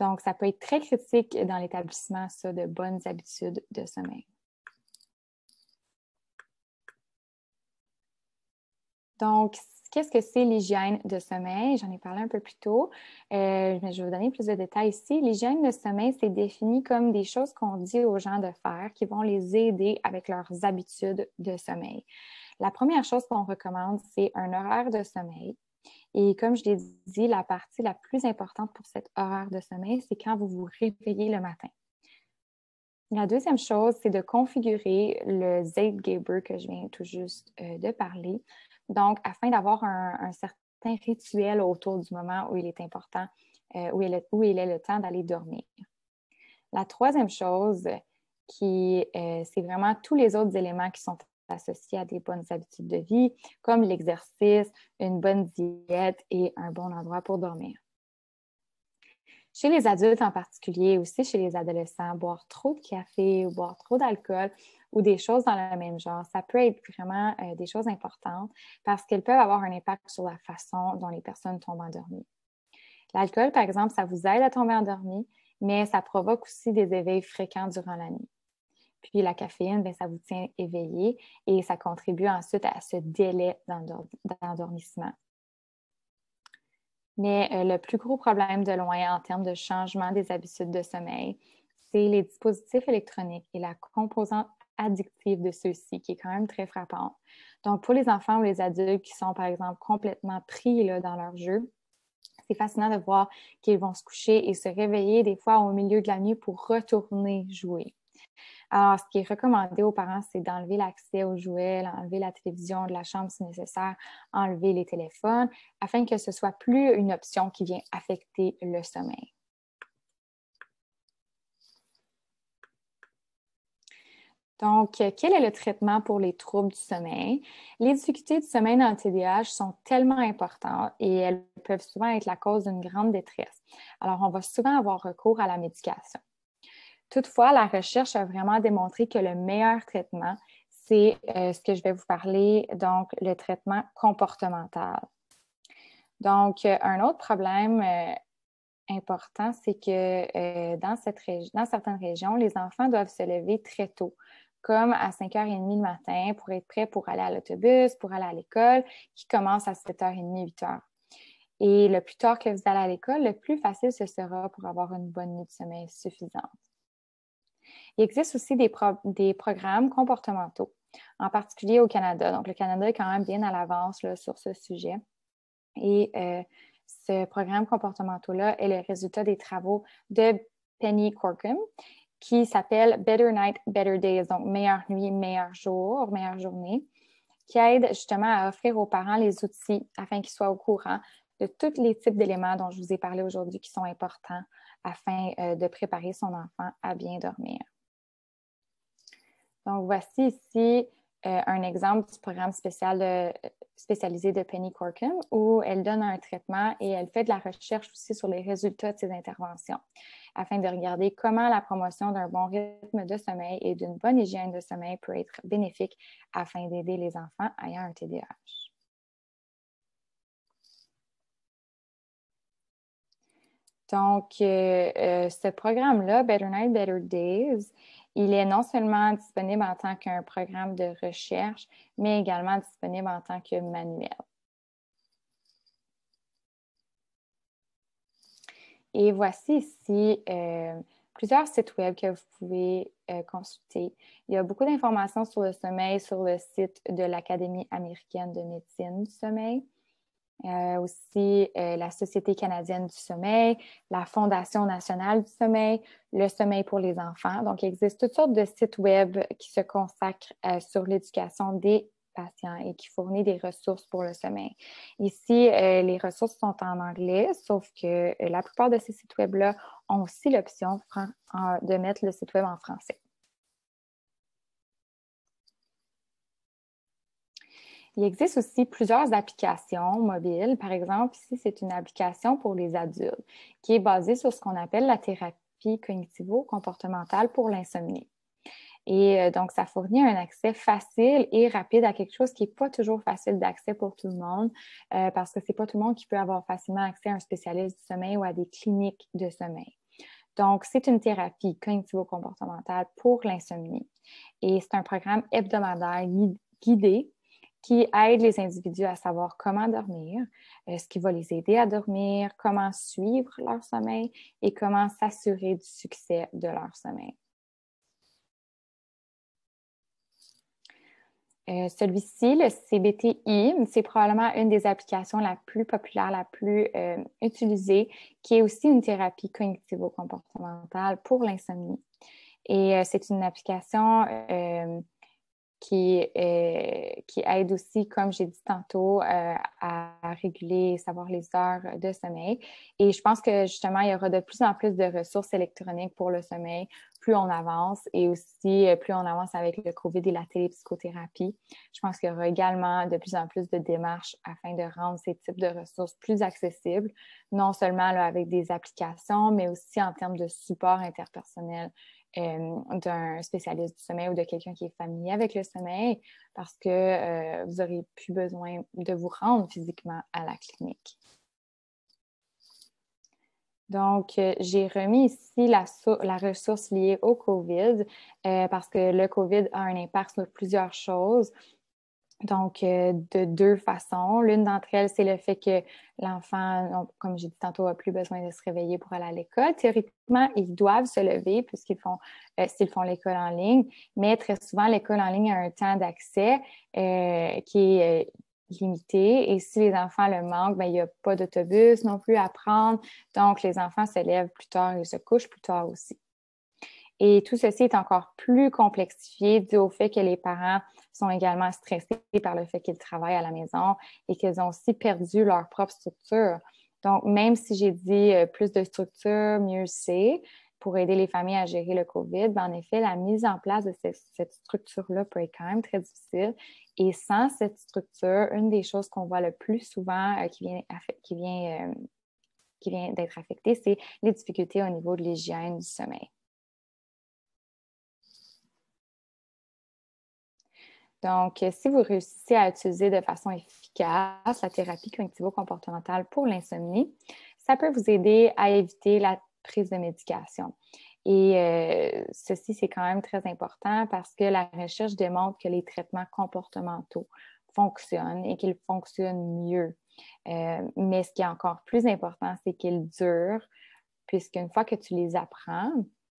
Donc, ça peut être très critique dans l'établissement, ça, de bonnes habitudes de sommeil. Donc, Qu'est-ce que c'est l'hygiène de sommeil? J'en ai parlé un peu plus tôt, euh, mais je vais vous donner plus de détails ici. L'hygiène de sommeil, c'est défini comme des choses qu'on dit aux gens de faire qui vont les aider avec leurs habitudes de sommeil. La première chose qu'on recommande, c'est un horaire de sommeil. Et comme je l'ai dit, la partie la plus importante pour cet horaire de sommeil, c'est quand vous vous réveillez le matin. La deuxième chose, c'est de configurer le Zeitgeber que je viens tout juste euh, de parler. Donc, afin d'avoir un, certain rituel autour du moment où il est important, euh, où, il est, le temps d'aller dormir. La troisième chose, euh, c'est vraiment tous les autres éléments qui sont associés à des bonnes habitudes de vie, comme l'exercice, une bonne diète et un bon endroit pour dormir chez les adultes en particulier, aussi chez les adolescents, boire trop de café ou boire trop d'alcool ou des choses dans le même genre, ça peut être vraiment euh, des choses importantes parce qu'elles peuvent avoir un impact sur la façon dont les personnes tombent endormies. L'alcool, par exemple, ça vous aide à tomber endormi, mais ça provoque aussi des éveils fréquents durant la nuit. Puis la caféine, ben, ça vous tient éveillé et ça contribue ensuite à ce délai d'endormissement. Mais euh, le plus gros problème de loin en termes de changement des habitudes de sommeil, c'est les dispositifs électroniques et la composante addictive de ceux-ci, qui est quand même très frappante. Donc, pour les enfants ou les adultes qui sont, par exemple, complètement pris dans leur jeu, c'est fascinant de voir qu'ils vont se coucher et se réveiller des fois au milieu de la nuit pour retourner jouer. Alors, ce qui est recommandé aux parents, c'est d'enlever l'accès aux jouets, enlever la télévision de la chambre si nécessaire, enlever les téléphones, afin que ce ne soit plus une option qui vient affecter le sommeil. Donc, quel est le traitement pour les troubles du sommeil? Les difficultés du sommeil dans le TDAH sont tellement importantes et elles peuvent souvent être la cause d'une grande détresse. Alors, on va souvent avoir recours à la médication. Toutefois, la recherche a vraiment démontré que le meilleur traitement, c'est euh, ce que je vais vous parler, donc le traitement comportemental. Donc, euh, un autre problème euh, important, c'est que dans, dans certaines régions, les enfants doivent se lever très tôt, comme à 5h30 le matin pour être prêts pour aller à l'autobus, pour aller à l'école, qui commence à 7h30, 8h. Et le plus tard que vous allez à l'école, le plus facile ce sera pour avoir une bonne nuit de sommeil suffisante. Il existe aussi des, programmes comportementaux, en particulier au Canada. Donc, le Canada est quand même bien à l'avance sur ce sujet. Et euh, ce programme comportementaux-là est le résultat des travaux de Penny Corkum qui s'appelle Better Night, Better Days, donc meilleure nuit, meilleur jour, meilleure journée, qui aide justement à offrir aux parents les outils afin qu'ils soient au courant de tous les types d'éléments dont je vous ai parlé aujourd'hui qui sont importants afin euh, de préparer son enfant à bien dormir voici ici euh, un exemple du programme spécialisé de Penny Corkum où elle donne un traitement et elle fait de la recherche aussi sur les résultats de ses interventions afin de regarder comment la promotion d'un bon rythme de sommeil et d'une bonne hygiène de sommeil peut être bénéfique afin d'aider les enfants ayant un TDAH. Donc, euh, euh, ce programme-là, Better Night, Better Days, il est non seulement disponible en tant qu'un programme de recherche, mais également disponible en tant que manuel. Et voici ici euh, plusieurs sites web que vous pouvez euh, consulter. Il y a beaucoup d'informations sur le sommeil sur le site de l'Académie américaine de médecine du sommeil. Euh, aussi euh, la Société canadienne du sommeil, la Fondation nationale du sommeil, le sommeil pour les enfants. Donc, il existe toutes sortes de sites web qui se consacrent euh, sur l'éducation des patients et qui fournissent des ressources pour le sommeil. Ici, les ressources sont en anglais, sauf que la plupart de ces sites web-là ont aussi l'option de mettre le site web en français. Il existe aussi plusieurs applications mobiles. Par exemple, ici, c'est une application pour les adultes qui est basée sur ce qu'on appelle la thérapie cognitivo-comportementale pour l'insomnie. Et euh, donc, ça fournit un accès facile et rapide à quelque chose qui n'est pas toujours facile d'accès pour tout le monde, euh, parce que ce n'est pas tout le monde qui peut avoir facilement accès à un spécialiste du sommeil ou à des cliniques de sommeil. Donc, c'est une thérapie cognitivo-comportementale pour l'insomnie. Et c'est un programme hebdomadaire guidé qui aide les individus à savoir comment dormir, euh, ce qui va les aider à dormir, comment suivre leur sommeil et comment s'assurer du succès de leur sommeil. Euh, celui-ci, le CBTI, c'est probablement une des applications la plus populaire, la plus euh, utilisée, qui est aussi une thérapie cognitivo-comportementale pour l'insomnie. Et c'est une application qui, euh, qui aide aussi, comme j'ai dit tantôt, euh, à réguler, savoir les heures de sommeil. Et je pense que justement, il y aura de plus en plus de ressources électroniques pour le sommeil, plus on avance et aussi euh, plus on avance avec le COVID et la télépsychothérapie. Je pense qu'il y aura également de plus en plus de démarches afin de rendre ces types de ressources plus accessibles, non seulement avec des applications, mais aussi en termes de support interpersonnel. Euh, d'un spécialiste du sommeil ou de quelqu'un qui est familier avec le sommeil parce que euh, vous n'aurez plus besoin de vous rendre physiquement à la clinique. Donc, euh, j'ai remis ici la, ressource liée au COVID parce que le COVID a un impact sur plusieurs choses, donc, euh, de deux façons. L'une d'entre elles, c'est le fait que l'enfant, comme j'ai dit tantôt, a plus besoin de se réveiller pour aller à l'école. Théoriquement, ils doivent se lever puisqu'ils font, euh, s'ils font l'école en ligne, mais très souvent, l'école en ligne a un temps d'accès euh, qui est limité. Et si les enfants le manquent, ben il n'y a pas d'autobus non plus à prendre. Donc, les enfants se lèvent plus tard et se couchent plus tard aussi. Et tout ceci est encore plus complexifié dû au fait que les parents sont également stressés par le fait qu'ils travaillent à la maison et qu'ils ont aussi perdu leur propre structure. Donc, même si j'ai dit euh, plus de structure, mieux c'est pour aider les familles à gérer le COVID, ben, en effet, la mise en place de cette, structure-là peut être quand même très difficile. Et sans cette structure, une des choses qu'on voit le plus souvent euh, qui vient, qui vient, euh, qui vient d'être affectée, c'est les difficultés au niveau de l'hygiène du sommeil. Donc, euh, si vous réussissez à utiliser de façon efficace la thérapie cognitivo-comportementale pour l'insomnie, ça peut vous aider à éviter la prise de médication. Et euh, ceci, c'est quand même très important parce que la recherche démontre que les traitements comportementaux fonctionnent et qu'ils fonctionnent mieux. Euh, mais ce qui est encore plus important, c'est qu'ils durent, puisqu'une fois que tu les apprends,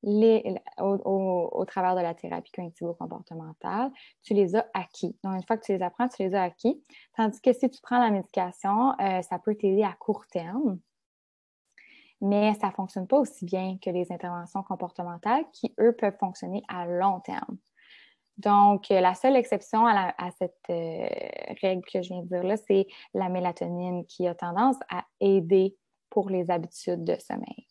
au, travers de la thérapie cognitivo-comportementale, tu les as acquis. Donc, une fois que tu les apprends, tu les as acquis. Tandis que si tu prends la médication, euh, ça peut t'aider à court terme, mais ça ne fonctionne pas aussi bien que les interventions comportementales qui, eux, peuvent fonctionner à long terme. Donc, euh, la seule exception à, cette euh, règle que je viens de dire là, c'est la mélatonine qui a tendance à aider pour les habitudes de sommeil.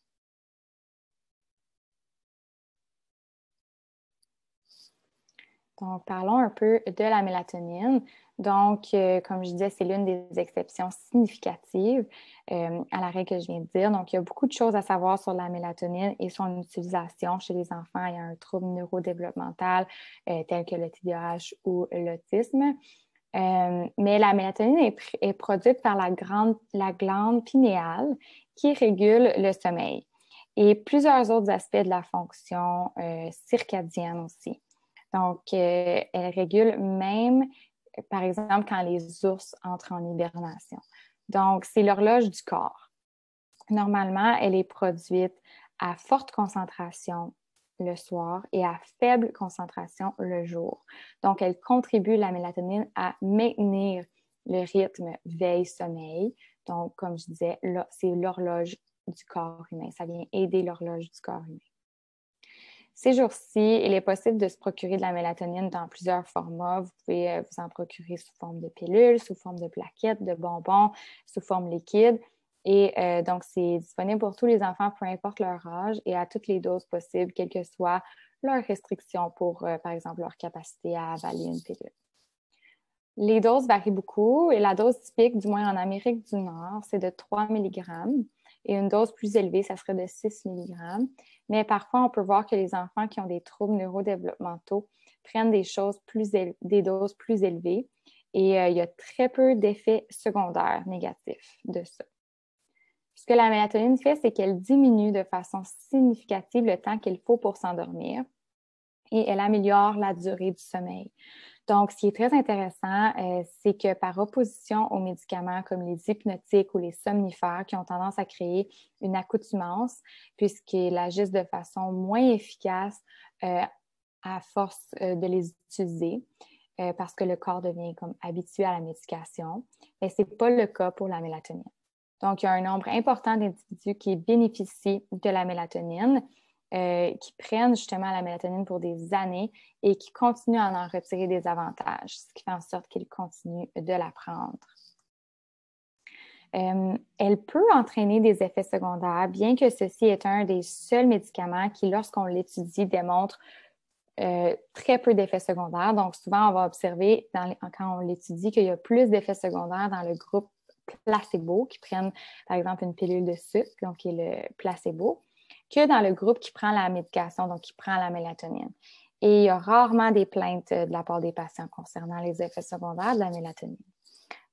Donc, parlons un peu de la mélatonine. Donc, euh, comme je disais, c'est l'une des exceptions significatives euh, à la règle que je viens de dire. Donc, il y a beaucoup de choses à savoir sur la mélatonine et son utilisation chez les enfants ayant un trouble neurodéveloppemental euh, tel que le TDAH ou l'autisme. mais la mélatonine est, est produite par la, la glande pinéale qui régule le sommeil et plusieurs autres aspects de la fonction circadienne aussi. Donc, euh, elle régule même, euh, par exemple, quand les ours entrent en hibernation. Donc, c'est l'horloge du corps. Normalement, elle est produite à forte concentration le soir et à faible concentration le jour. Donc, elle contribue, la mélatonine, à maintenir le rythme veille-sommeil. Donc, comme je disais, c'est l'horloge du corps humain. Ça vient aider l'horloge du corps humain. Ces jours-ci, il est possible de se procurer de la mélatonine dans plusieurs formats. Vous pouvez euh, vous en procurer sous forme de pilules, sous forme de plaquettes, de bonbons, sous forme liquide. Et euh, donc, c'est disponible pour tous les enfants, peu importe leur âge et à toutes les doses possibles, quelles que soient leurs restrictions pour, euh, par exemple, leur capacité à avaler une pilule. Les doses varient beaucoup et la dose typique, du moins en Amérique du Nord, c'est de 3 mg et une dose plus élevée, ça serait de 6 mg. Mais parfois, on peut voir que les enfants qui ont des troubles neurodéveloppementaux prennent des, choses des doses plus élevées et euh, il y a très peu d'effets secondaires négatifs de ça. Ce que la mélatonine fait, c'est qu'elle diminue de façon significative le temps qu'il faut pour s'endormir et elle améliore la durée du sommeil. Donc, ce qui est très intéressant, euh, c'est que par opposition aux médicaments comme les hypnotiques ou les somnifères qui ont tendance à créer une accoutumance, puisqu'ils agissent de façon moins efficace euh, à force euh, de les utiliser, parce que le corps devient comme habitué à la médication, mais ce n'est pas le cas pour la mélatonine. Donc, il y a un nombre important d'individus qui bénéficient de la mélatonine, euh, qui prennent justement la mélatonine pour des années et qui continuent à en retirer des avantages, ce qui fait en sorte qu'ils continuent de la prendre. Euh, elle peut entraîner des effets secondaires, bien que ceci est un des seuls médicaments qui, lorsqu'on l'étudie, démontre euh, très peu d'effets secondaires. Donc, souvent, on va observer quand on l'étudie qu'il y a plus d'effets secondaires dans le groupe placebo, qui prennent, par exemple, une pilule de sucre, donc qui est le placebo que dans le groupe qui prend la médication, donc qui prend la mélatonine. Et il y a rarement des plaintes euh, de la part des patients concernant les effets secondaires de la mélatonine.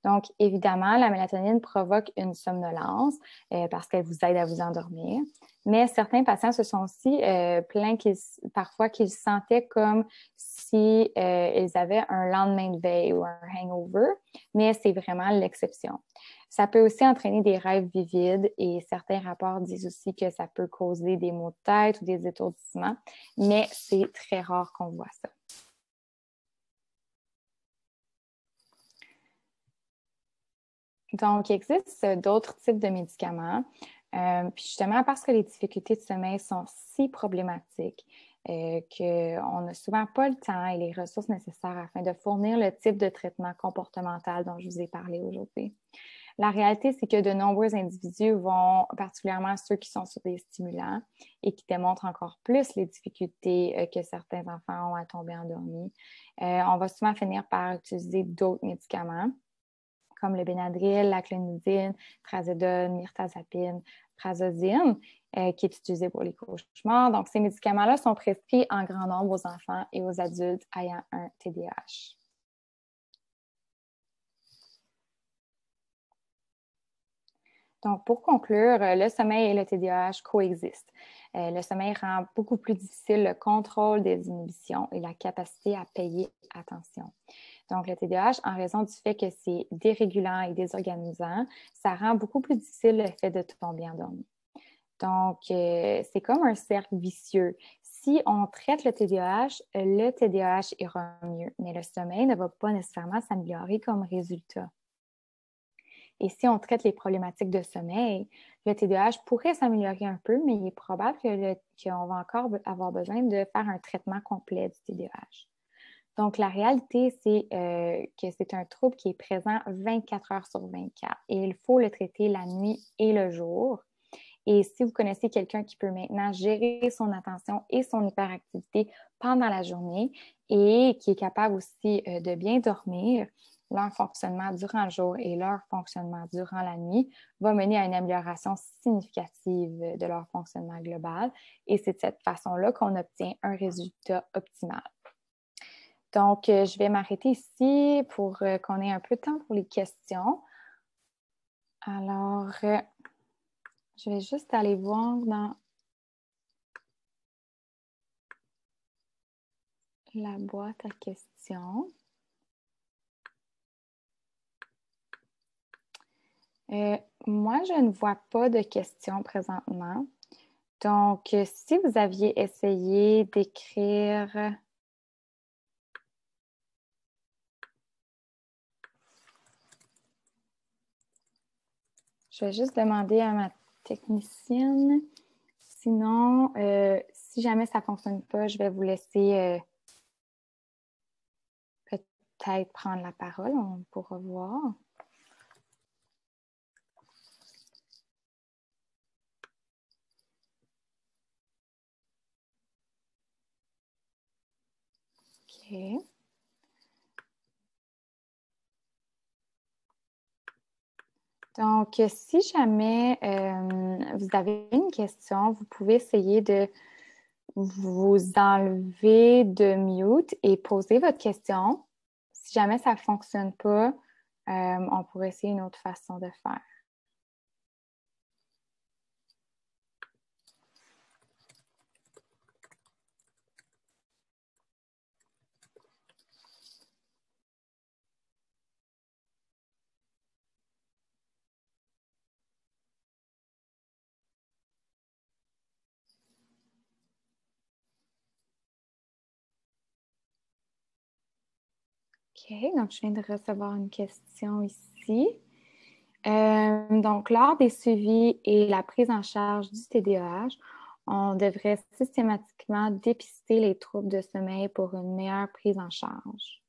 Donc, évidemment, la mélatonine provoque une somnolence euh, parce qu'elle vous aide à vous endormir. Mais certains patients se sont aussi euh, plaints parfois qu'ils sentaient comme si euh, avaient un lendemain de veille ou un hangover, mais c'est vraiment l'exception. Ça peut aussi entraîner des rêves vivides et certains rapports disent aussi que ça peut causer des maux de tête ou des étourdissements, mais c'est très rare qu'on voit ça. Donc, il existe d'autres types de médicaments. Euh, justement, parce que les difficultés de sommeil sont si problématiques euh, qu'on n'a souvent pas le temps et les ressources nécessaires afin de fournir le type de traitement comportemental dont je vous ai parlé aujourd'hui. La réalité, c'est que de nombreux individus vont, particulièrement ceux qui sont sur des stimulants et qui démontrent encore plus les difficultés euh, que certains enfants ont à tomber endormis, euh, on va souvent finir par utiliser d'autres médicaments comme le Benadryl, la clonidine, trazodone, mirtazapine, prazosine, euh, qui est utilisé pour les cauchemars. Donc, ces médicaments-là sont prescrits en grand nombre aux enfants et aux adultes ayant un TDAH. Donc, pour conclure, euh, le sommeil et le TDAH coexistent. Euh, le sommeil rend beaucoup plus difficile le contrôle des inhibitions et la capacité à payer attention. Donc, le TDAH, en raison du fait que c'est dérégulant et désorganisant, ça rend beaucoup plus difficile le fait de tomber endormi. Donc, euh, c'est comme un cercle vicieux. Si on traite le TDAH, le TDAH ira mieux, mais le sommeil ne va pas nécessairement s'améliorer comme résultat. Et si on traite les problématiques de sommeil, le TDAH pourrait s'améliorer un peu, mais il est probable qu'on va encore avoir besoin de faire un traitement complet du TDAH. Donc, la réalité, c'est euh, que c'est un trouble qui est présent 24 heures sur 24 et il faut le traiter la nuit et le jour. Et si vous connaissez quelqu'un qui peut maintenant gérer son attention et son hyperactivité pendant la journée et qui est capable aussi euh, de bien dormir, leur fonctionnement durant le jour et leur fonctionnement durant la nuit va mener à une amélioration significative de leur fonctionnement global. Et c'est de cette façon-là qu'on obtient un résultat optimal. Donc, euh, je vais m'arrêter ici pour euh, qu'on ait un peu de temps pour les questions. Alors, euh, je vais juste aller voir dans la boîte à questions. Euh, moi, je ne vois pas de questions présentement. Donc, euh, si vous aviez essayé d'écrire... Je vais juste demander à ma technicienne. Sinon, euh, si jamais ça ne fonctionne pas, je vais vous laisser peut-être prendre la parole. On pourra voir. Donc, si jamais euh, vous avez une question, vous pouvez essayer de vous enlever de mute et poser votre question. Si jamais ça ne fonctionne pas, euh, on pourrait essayer une autre façon de faire. OK, donc je viens de recevoir une question ici. Euh, donc, lors des suivis et la prise en charge du TDAH, on devrait systématiquement dépister les troubles de sommeil pour une meilleure prise en charge.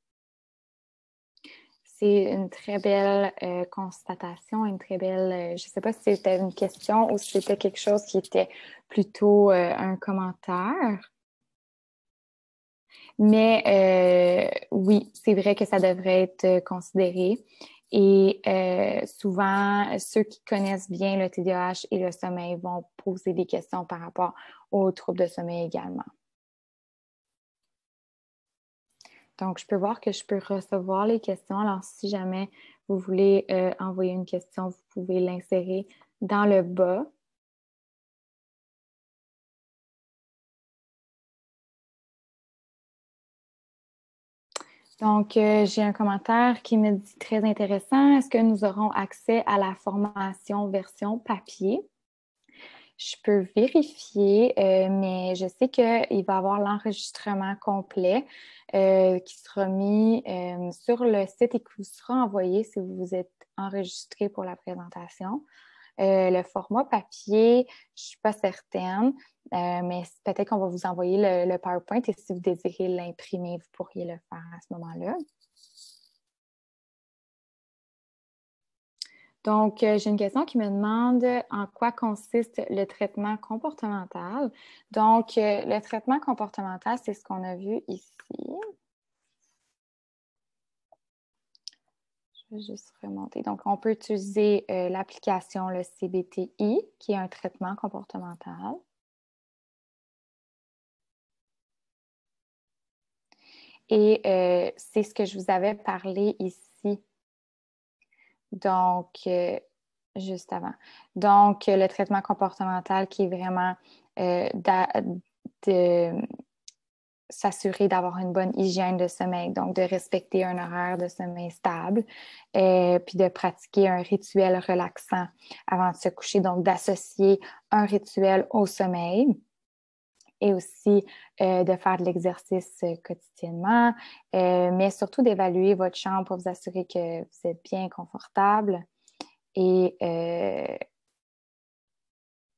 C'est une très belle euh, constatation, une très belle. Euh, je ne sais pas si c'était une question ou si c'était quelque chose qui était plutôt un commentaire. Mais euh, oui, c'est vrai que ça devrait être euh, considéré. Et euh, souvent, ceux qui connaissent bien le TDAH et le sommeil vont poser des questions par rapport aux troubles de sommeil également. Donc, je peux voir que je peux recevoir les questions. Alors, si jamais vous voulez envoyer une question, vous pouvez l'insérer dans le bas Donc, euh, j'ai un commentaire qui me dit très intéressant. Est-ce que nous aurons accès à la formation version papier? Je peux vérifier, euh, mais je sais qu'il va y avoir l'enregistrement complet euh, qui sera mis sur le site et qui vous sera envoyé si vous vous êtes enregistré pour la présentation. Euh, le format papier, je ne suis pas certaine, euh, mais peut-être qu'on va vous envoyer le, PowerPoint et si vous désirez l'imprimer, vous pourriez le faire à ce moment-là. Donc, euh, j'ai une question qui me demande en quoi consiste le traitement comportemental. Donc, le traitement comportemental, c'est ce qu'on a vu ici. juste remonter. Donc, on peut utiliser euh, l'application, le CBTI, qui est un traitement comportemental. Et euh, c'est ce que je vous avais parlé ici. Donc, euh, juste avant. Donc, le traitement comportemental qui est vraiment de, s'assurer d'avoir une bonne hygiène de sommeil, donc de respecter un horaire de sommeil stable, euh, puis de pratiquer un rituel relaxant avant de se coucher, donc d'associer un rituel au sommeil et aussi euh, de faire de l'exercice euh, quotidiennement, mais surtout d'évaluer votre chambre pour vous assurer que vous êtes bien confortable et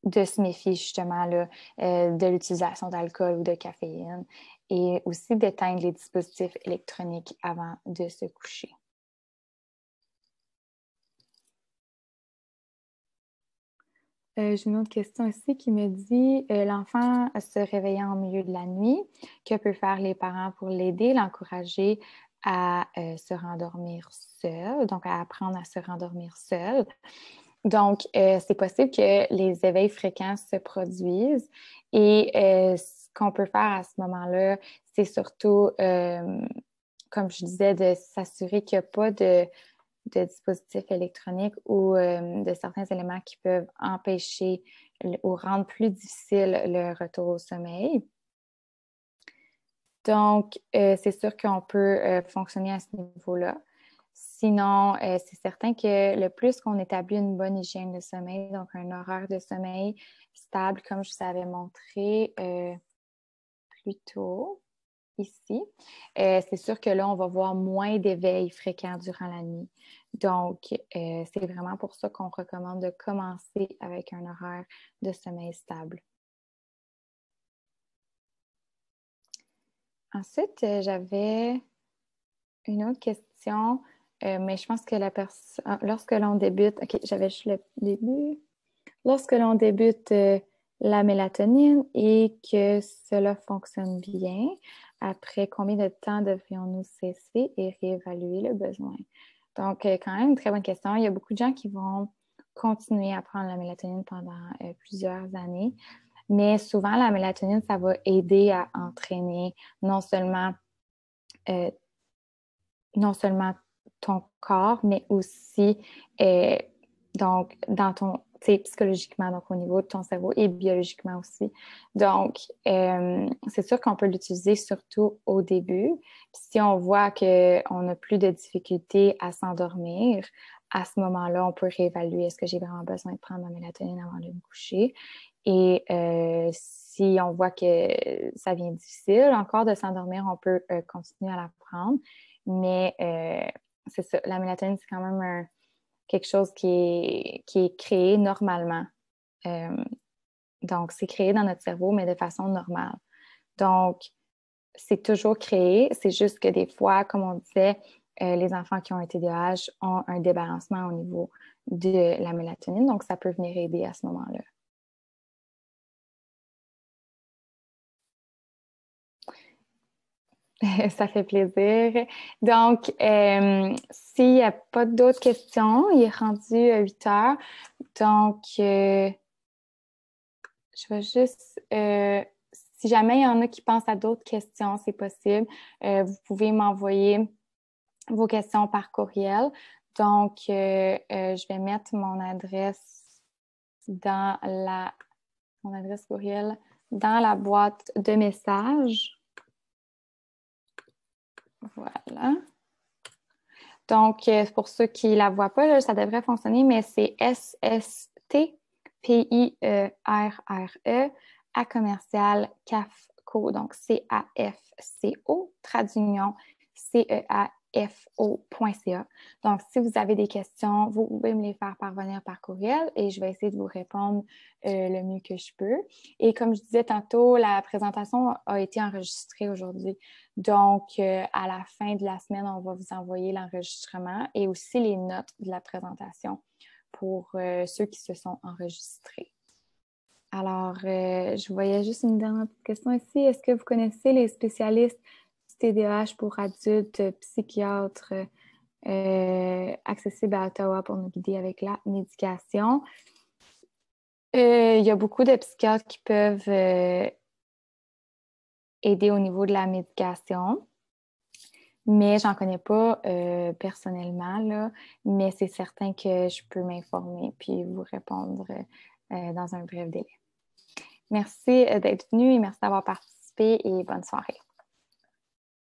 de se méfier justement de l'utilisation d'alcool ou de caféine et aussi d'éteindre les dispositifs électroniques avant de se coucher. Euh, j'ai une autre question ici qui me dit euh, l'enfant se réveillant au milieu de la nuit, que peuvent faire les parents pour l'aider, l'encourager à euh, se rendormir seul, donc à apprendre à se rendormir seul. Donc, c'est possible que les éveils fréquents se produisent et qu'on peut faire à ce moment-là, c'est surtout, euh, comme je disais, de s'assurer qu'il n'y a pas de, dispositifs électroniques ou euh, de certains éléments qui peuvent empêcher ou rendre plus difficile le retour au sommeil. Donc, euh, c'est sûr qu'on peut fonctionner à ce niveau-là. Sinon, c'est certain que le plus qu'on établit une bonne hygiène de sommeil, donc un horaire de sommeil stable, comme je vous avais montré, plutôt ici. Euh, c'est sûr que là, on va voir moins d'éveils fréquents durant la nuit. Donc, euh, c'est vraiment pour ça qu'on recommande de commencer avec un horaire de sommeil stable. Ensuite, euh, j'avais une autre question, mais je pense que la ah, lorsque l'on débute, ok, j'avais juste le début. Lorsque l'on débute la mélatonine et que cela fonctionne bien, après combien de temps devrions-nous cesser et réévaluer le besoin? Donc, euh, quand même, une très bonne question. Il y a beaucoup de gens qui vont continuer à prendre la mélatonine pendant euh, plusieurs années, mais souvent, la mélatonine, ça va aider à entraîner non seulement, euh, non seulement ton corps, mais aussi, donc, dans ton psychologiquement, donc au niveau de ton cerveau et biologiquement aussi. Donc, euh, c'est sûr qu'on peut l'utiliser surtout au début. si on voit qu'on a plus de difficultés à s'endormir, à ce moment-là, on peut réévaluer est-ce que j'ai vraiment besoin de prendre ma mélatonine avant de me coucher. Et euh, si on voit que ça devient difficile encore de s'endormir, on peut euh, continuer à la prendre. Mais c'est ça, la mélatonine, c'est quand même un quelque chose qui est, est créé normalement. Euh, donc, c'est créé dans notre cerveau, mais de façon normale. Donc, c'est toujours créé. C'est juste que des fois, comme on disait, euh, les enfants qui ont un TDAH ont un débalancement au niveau de la mélatonine. Donc, ça peut venir aider à ce moment-là. Ça fait plaisir. Donc, euh, s'il n'y a pas d'autres questions, il est rendu à euh, 8 heures. Donc, euh, je vais juste. si jamais il y en a qui pensent à d'autres questions, c'est possible. vous pouvez m'envoyer vos questions par courriel. Donc, je vais mettre mon adresse dans la mon adresse courriel dans la boîte de messages. Voilà. Donc, euh, pour ceux qui ne la voient pas, ça devrait fonctionner, mais c'est S-S-T-P-I-E-R-R-E e, à commercial CAFCO, donc C-A-F-C-O, tradunion C-E-A-F fo.ca. Donc, si vous avez des questions, vous pouvez me les faire parvenir par courriel et je vais essayer de vous répondre euh, le mieux que je peux. Et comme je disais tantôt, la présentation a été enregistrée aujourd'hui. Donc, euh, à la fin de la semaine, on va vous envoyer l'enregistrement et aussi les notes de la présentation pour euh, ceux qui se sont enregistrés. Alors, je voyais juste une dernière petite question ici. Est-ce que vous connaissez les spécialistes TDAH pour adultes, euh, psychiatres euh, accessible à Ottawa pour nous guider avec la médication. Euh, il y a beaucoup de psychiatres qui peuvent euh, aider au niveau de la médication mais j'en connais pas personnellement, mais c'est certain que je peux m'informer puis vous répondre dans un bref délai. Merci d'être venu et merci d'avoir participé et bonne soirée.